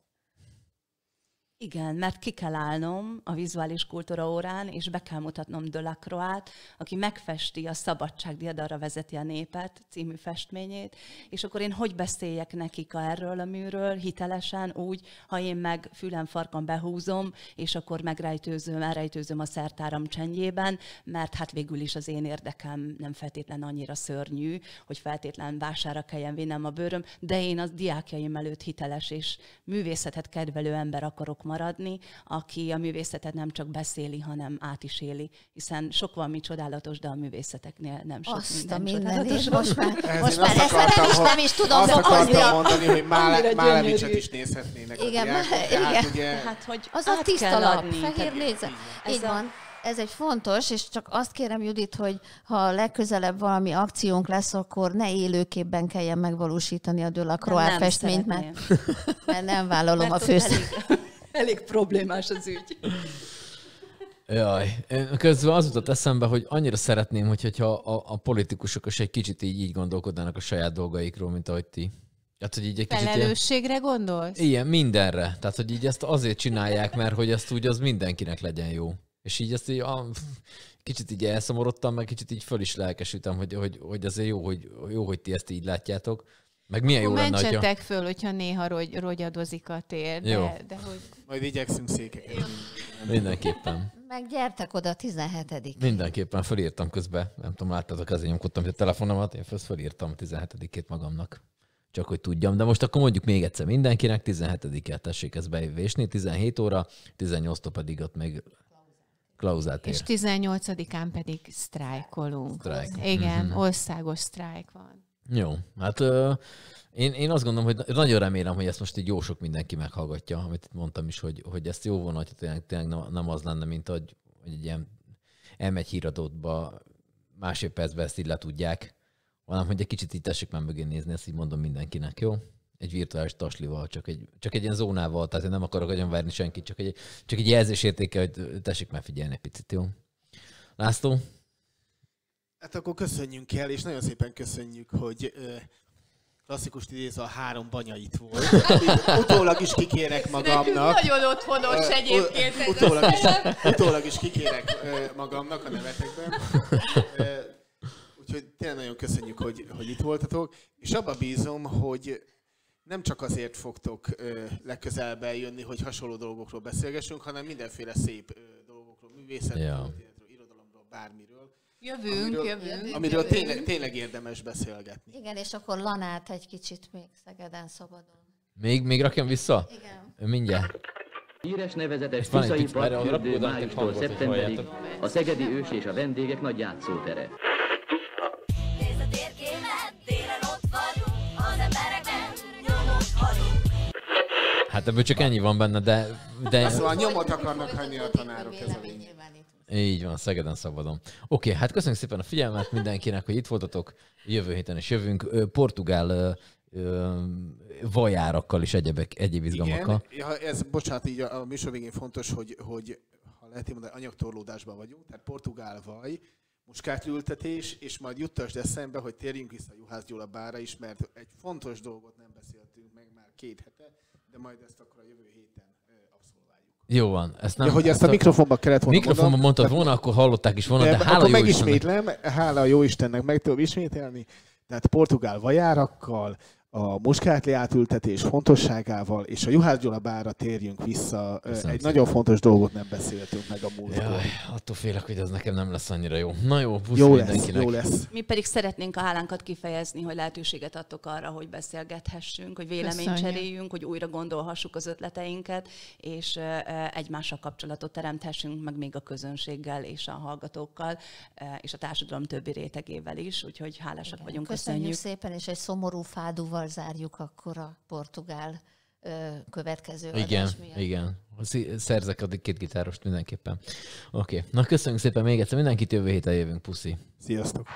Igen, mert ki kell állnom a vizuális kultúra órán, és be kell mutatnom Dölakroát, aki megfesti a Szabadság diadalra vezeti a népet című festményét, és akkor én hogy beszéljek nekik erről a műről hitelesen, úgy, ha én meg fülem farkam behúzom, és akkor megrejtőzöm, elrejtőzöm a szertáram csendjében, mert hát végül is az én érdekem nem feltétlen annyira szörnyű, hogy feltétlen vására kelljen vinnem a bőröm, de én az diákjaim előtt hiteles és művészetet kedvelő ember akarok maradni, aki a művészetet nem csak beszéli, hanem át is éli. Hiszen sok van mi csodálatos, de a művészeteknél nem sok Azt minden, a minden Van. most már, Ez most már ezt akartam, nem, is, nem is tudom azt akartam mondani, hogy Málevicset is nézhetnének igen, a diákok. Igen, hát, ugye, hát, hogy az a tiszta lap, fehér lézer. Így van ez egy fontos, és csak azt kérem, Judit, hogy ha legközelebb valami akciónk lesz, akkor ne élőképpen kelljen megvalósítani a Dölacroix festményt, mert, mert nem vállalom mert a főszerepet. Elég problémás az ügy. Jaj, közben az jutott eszembe, hogy annyira szeretném, hogyha a, a politikusok is egy kicsit így, így gondolkodnának a saját dolgaikról, mint ahogy ti. Tehát, hogy így egy Felelősségre ilyen, gondolsz? Igen, mindenre. Tehát, hogy így ezt azért csinálják, mert hogy ezt úgy az mindenkinek legyen jó. És így ezt így a, kicsit így elszomorodtam, meg kicsit így föl is lelkesültem, hogy, hogy, hogy azért jó hogy, jó, hogy ti ezt így látjátok. Meg milyen jó lenne, Mentsetek föl, hogyha néha rogy, rogyadozik a tér. Jó. De, hogy... Majd igyekszünk székeket. Mindenképpen. Meg gyertek oda 17 Mindenképpen fölírtam közben. Nem tudom, láttatok, azért nyomkodtam a telefonomat, én fölírtam a 17-ét magamnak. Csak hogy tudjam, de most akkor mondjuk még egyszer mindenkinek, 17-et tessék ezt bejövésni, 17 óra, 18 pedig ott meg Klauzát És 18-án pedig sztrájkolunk. Sztrájk. Igen, mm-hmm. országos sztrájk van. Jó, hát ö, én, én azt gondolom, hogy nagyon remélem, hogy ezt most így jó sok mindenki meghallgatja, amit itt mondtam is, hogy, hogy ezt jó volna, hogy tényleg, tényleg nem az lenne, mint hogy, hogy egy ilyen elmegy híradótba másfél percben ezt így le tudják, hanem hogy egy kicsit így tessék már mögé nézni, ezt így mondom mindenkinek, jó? Egy virtuális taslival, csak egy, csak egy ilyen zónával, tehát én nem akarok nagyon verni senkit, csak egy, csak egy jelzésértéke, hogy tessék már figyelni egy picit, jó? László, Hát akkor köszönjünk el, és nagyon szépen köszönjük, hogy klasszikus idéz a három banya itt volt. Hát utólag is kikérek magamnak. Nekünk nagyon otthonos egyébként ez utólag is, utólag is kikérek magamnak a nevetekben. Úgyhogy tényleg nagyon köszönjük, hogy, hogy itt voltatok. És abba bízom, hogy nem csak azért fogtok legközelebb eljönni, hogy hasonló dolgokról beszélgessünk, hanem mindenféle szép dolgokról, művészetről, yeah. irodalomról, bármiről Jövünk, amiről, jövünk. Amiről jövünk. Tényleg, tényleg érdemes beszélgetni. Igen, és akkor Lanát egy kicsit még Szegeden szabadon. Még, még rakjam vissza? Igen. Mindjárt. Híres nevezetes Tiszai Parkfürdő májustól szeptemberig a Szegedi ős és a vendégek nagy játszótere. Hát ebből csak ennyi van benne, de... de... Szóval nyomot akarnak hagyni a tanárok, ez a lényeg. Így van, Szegeden szabadon. Oké, hát köszönjük szépen a figyelmet mindenkinek, hogy itt voltatok. Jövő héten is jövünk. Portugál vajárakkal és egyebek, egyéb izgalmakkal. Igen, ja, ez, bocsánat, így a, a műsor végén fontos, hogy, hogy ha lehet mondani, anyagtorlódásban vagyunk, tehát portugál vaj, muskátültetés, és majd juttasd eszembe, hogy térjünk vissza Juhász Gyula bára is, mert egy fontos dolgot nem beszéltünk meg már két hete, de majd ezt akkor a jövő jó van. Ezt nem, ja, hogy ezt, a, mikrofonba kellett volna Mikrofonba mondtad tehát, volna, akkor hallották is volna, de, de hála akkor jó megismétlem, Istennek. hála a jó Istennek, meg tudom ismételni. Tehát portugál vajárakkal, a muskátli átültetés fontosságával, és a Juhász Gyula bára térjünk vissza. Köszönöm Egy szépen. nagyon fontos dolgot nem beszéltünk meg a múltkor. Jaj, attól félek, hogy ez nekem nem lesz annyira jó. Na jó, jó mindenkinek. Lesz, jó lesz. Mi pedig szeretnénk a hálánkat kifejezni, hogy lehetőséget adtok arra, hogy beszélgethessünk, hogy véleményt cseréljünk, hogy újra gondolhassuk az ötleteinket, és egymással kapcsolatot teremthessünk, meg még a közönséggel és a hallgatókkal, és a társadalom többi rétegével is, úgyhogy hálásak vagyunk. Köszönjük, köszönjük. szépen, és egy szomorú fádúval Val zárjuk akkor a portugál következő Igen, adás miatt. igen. Szerzek addig két gitárost mindenképpen. Oké, okay. na köszönjük szépen még egyszer, mindenkit jövő héten jövünk, puszi. Sziasztok!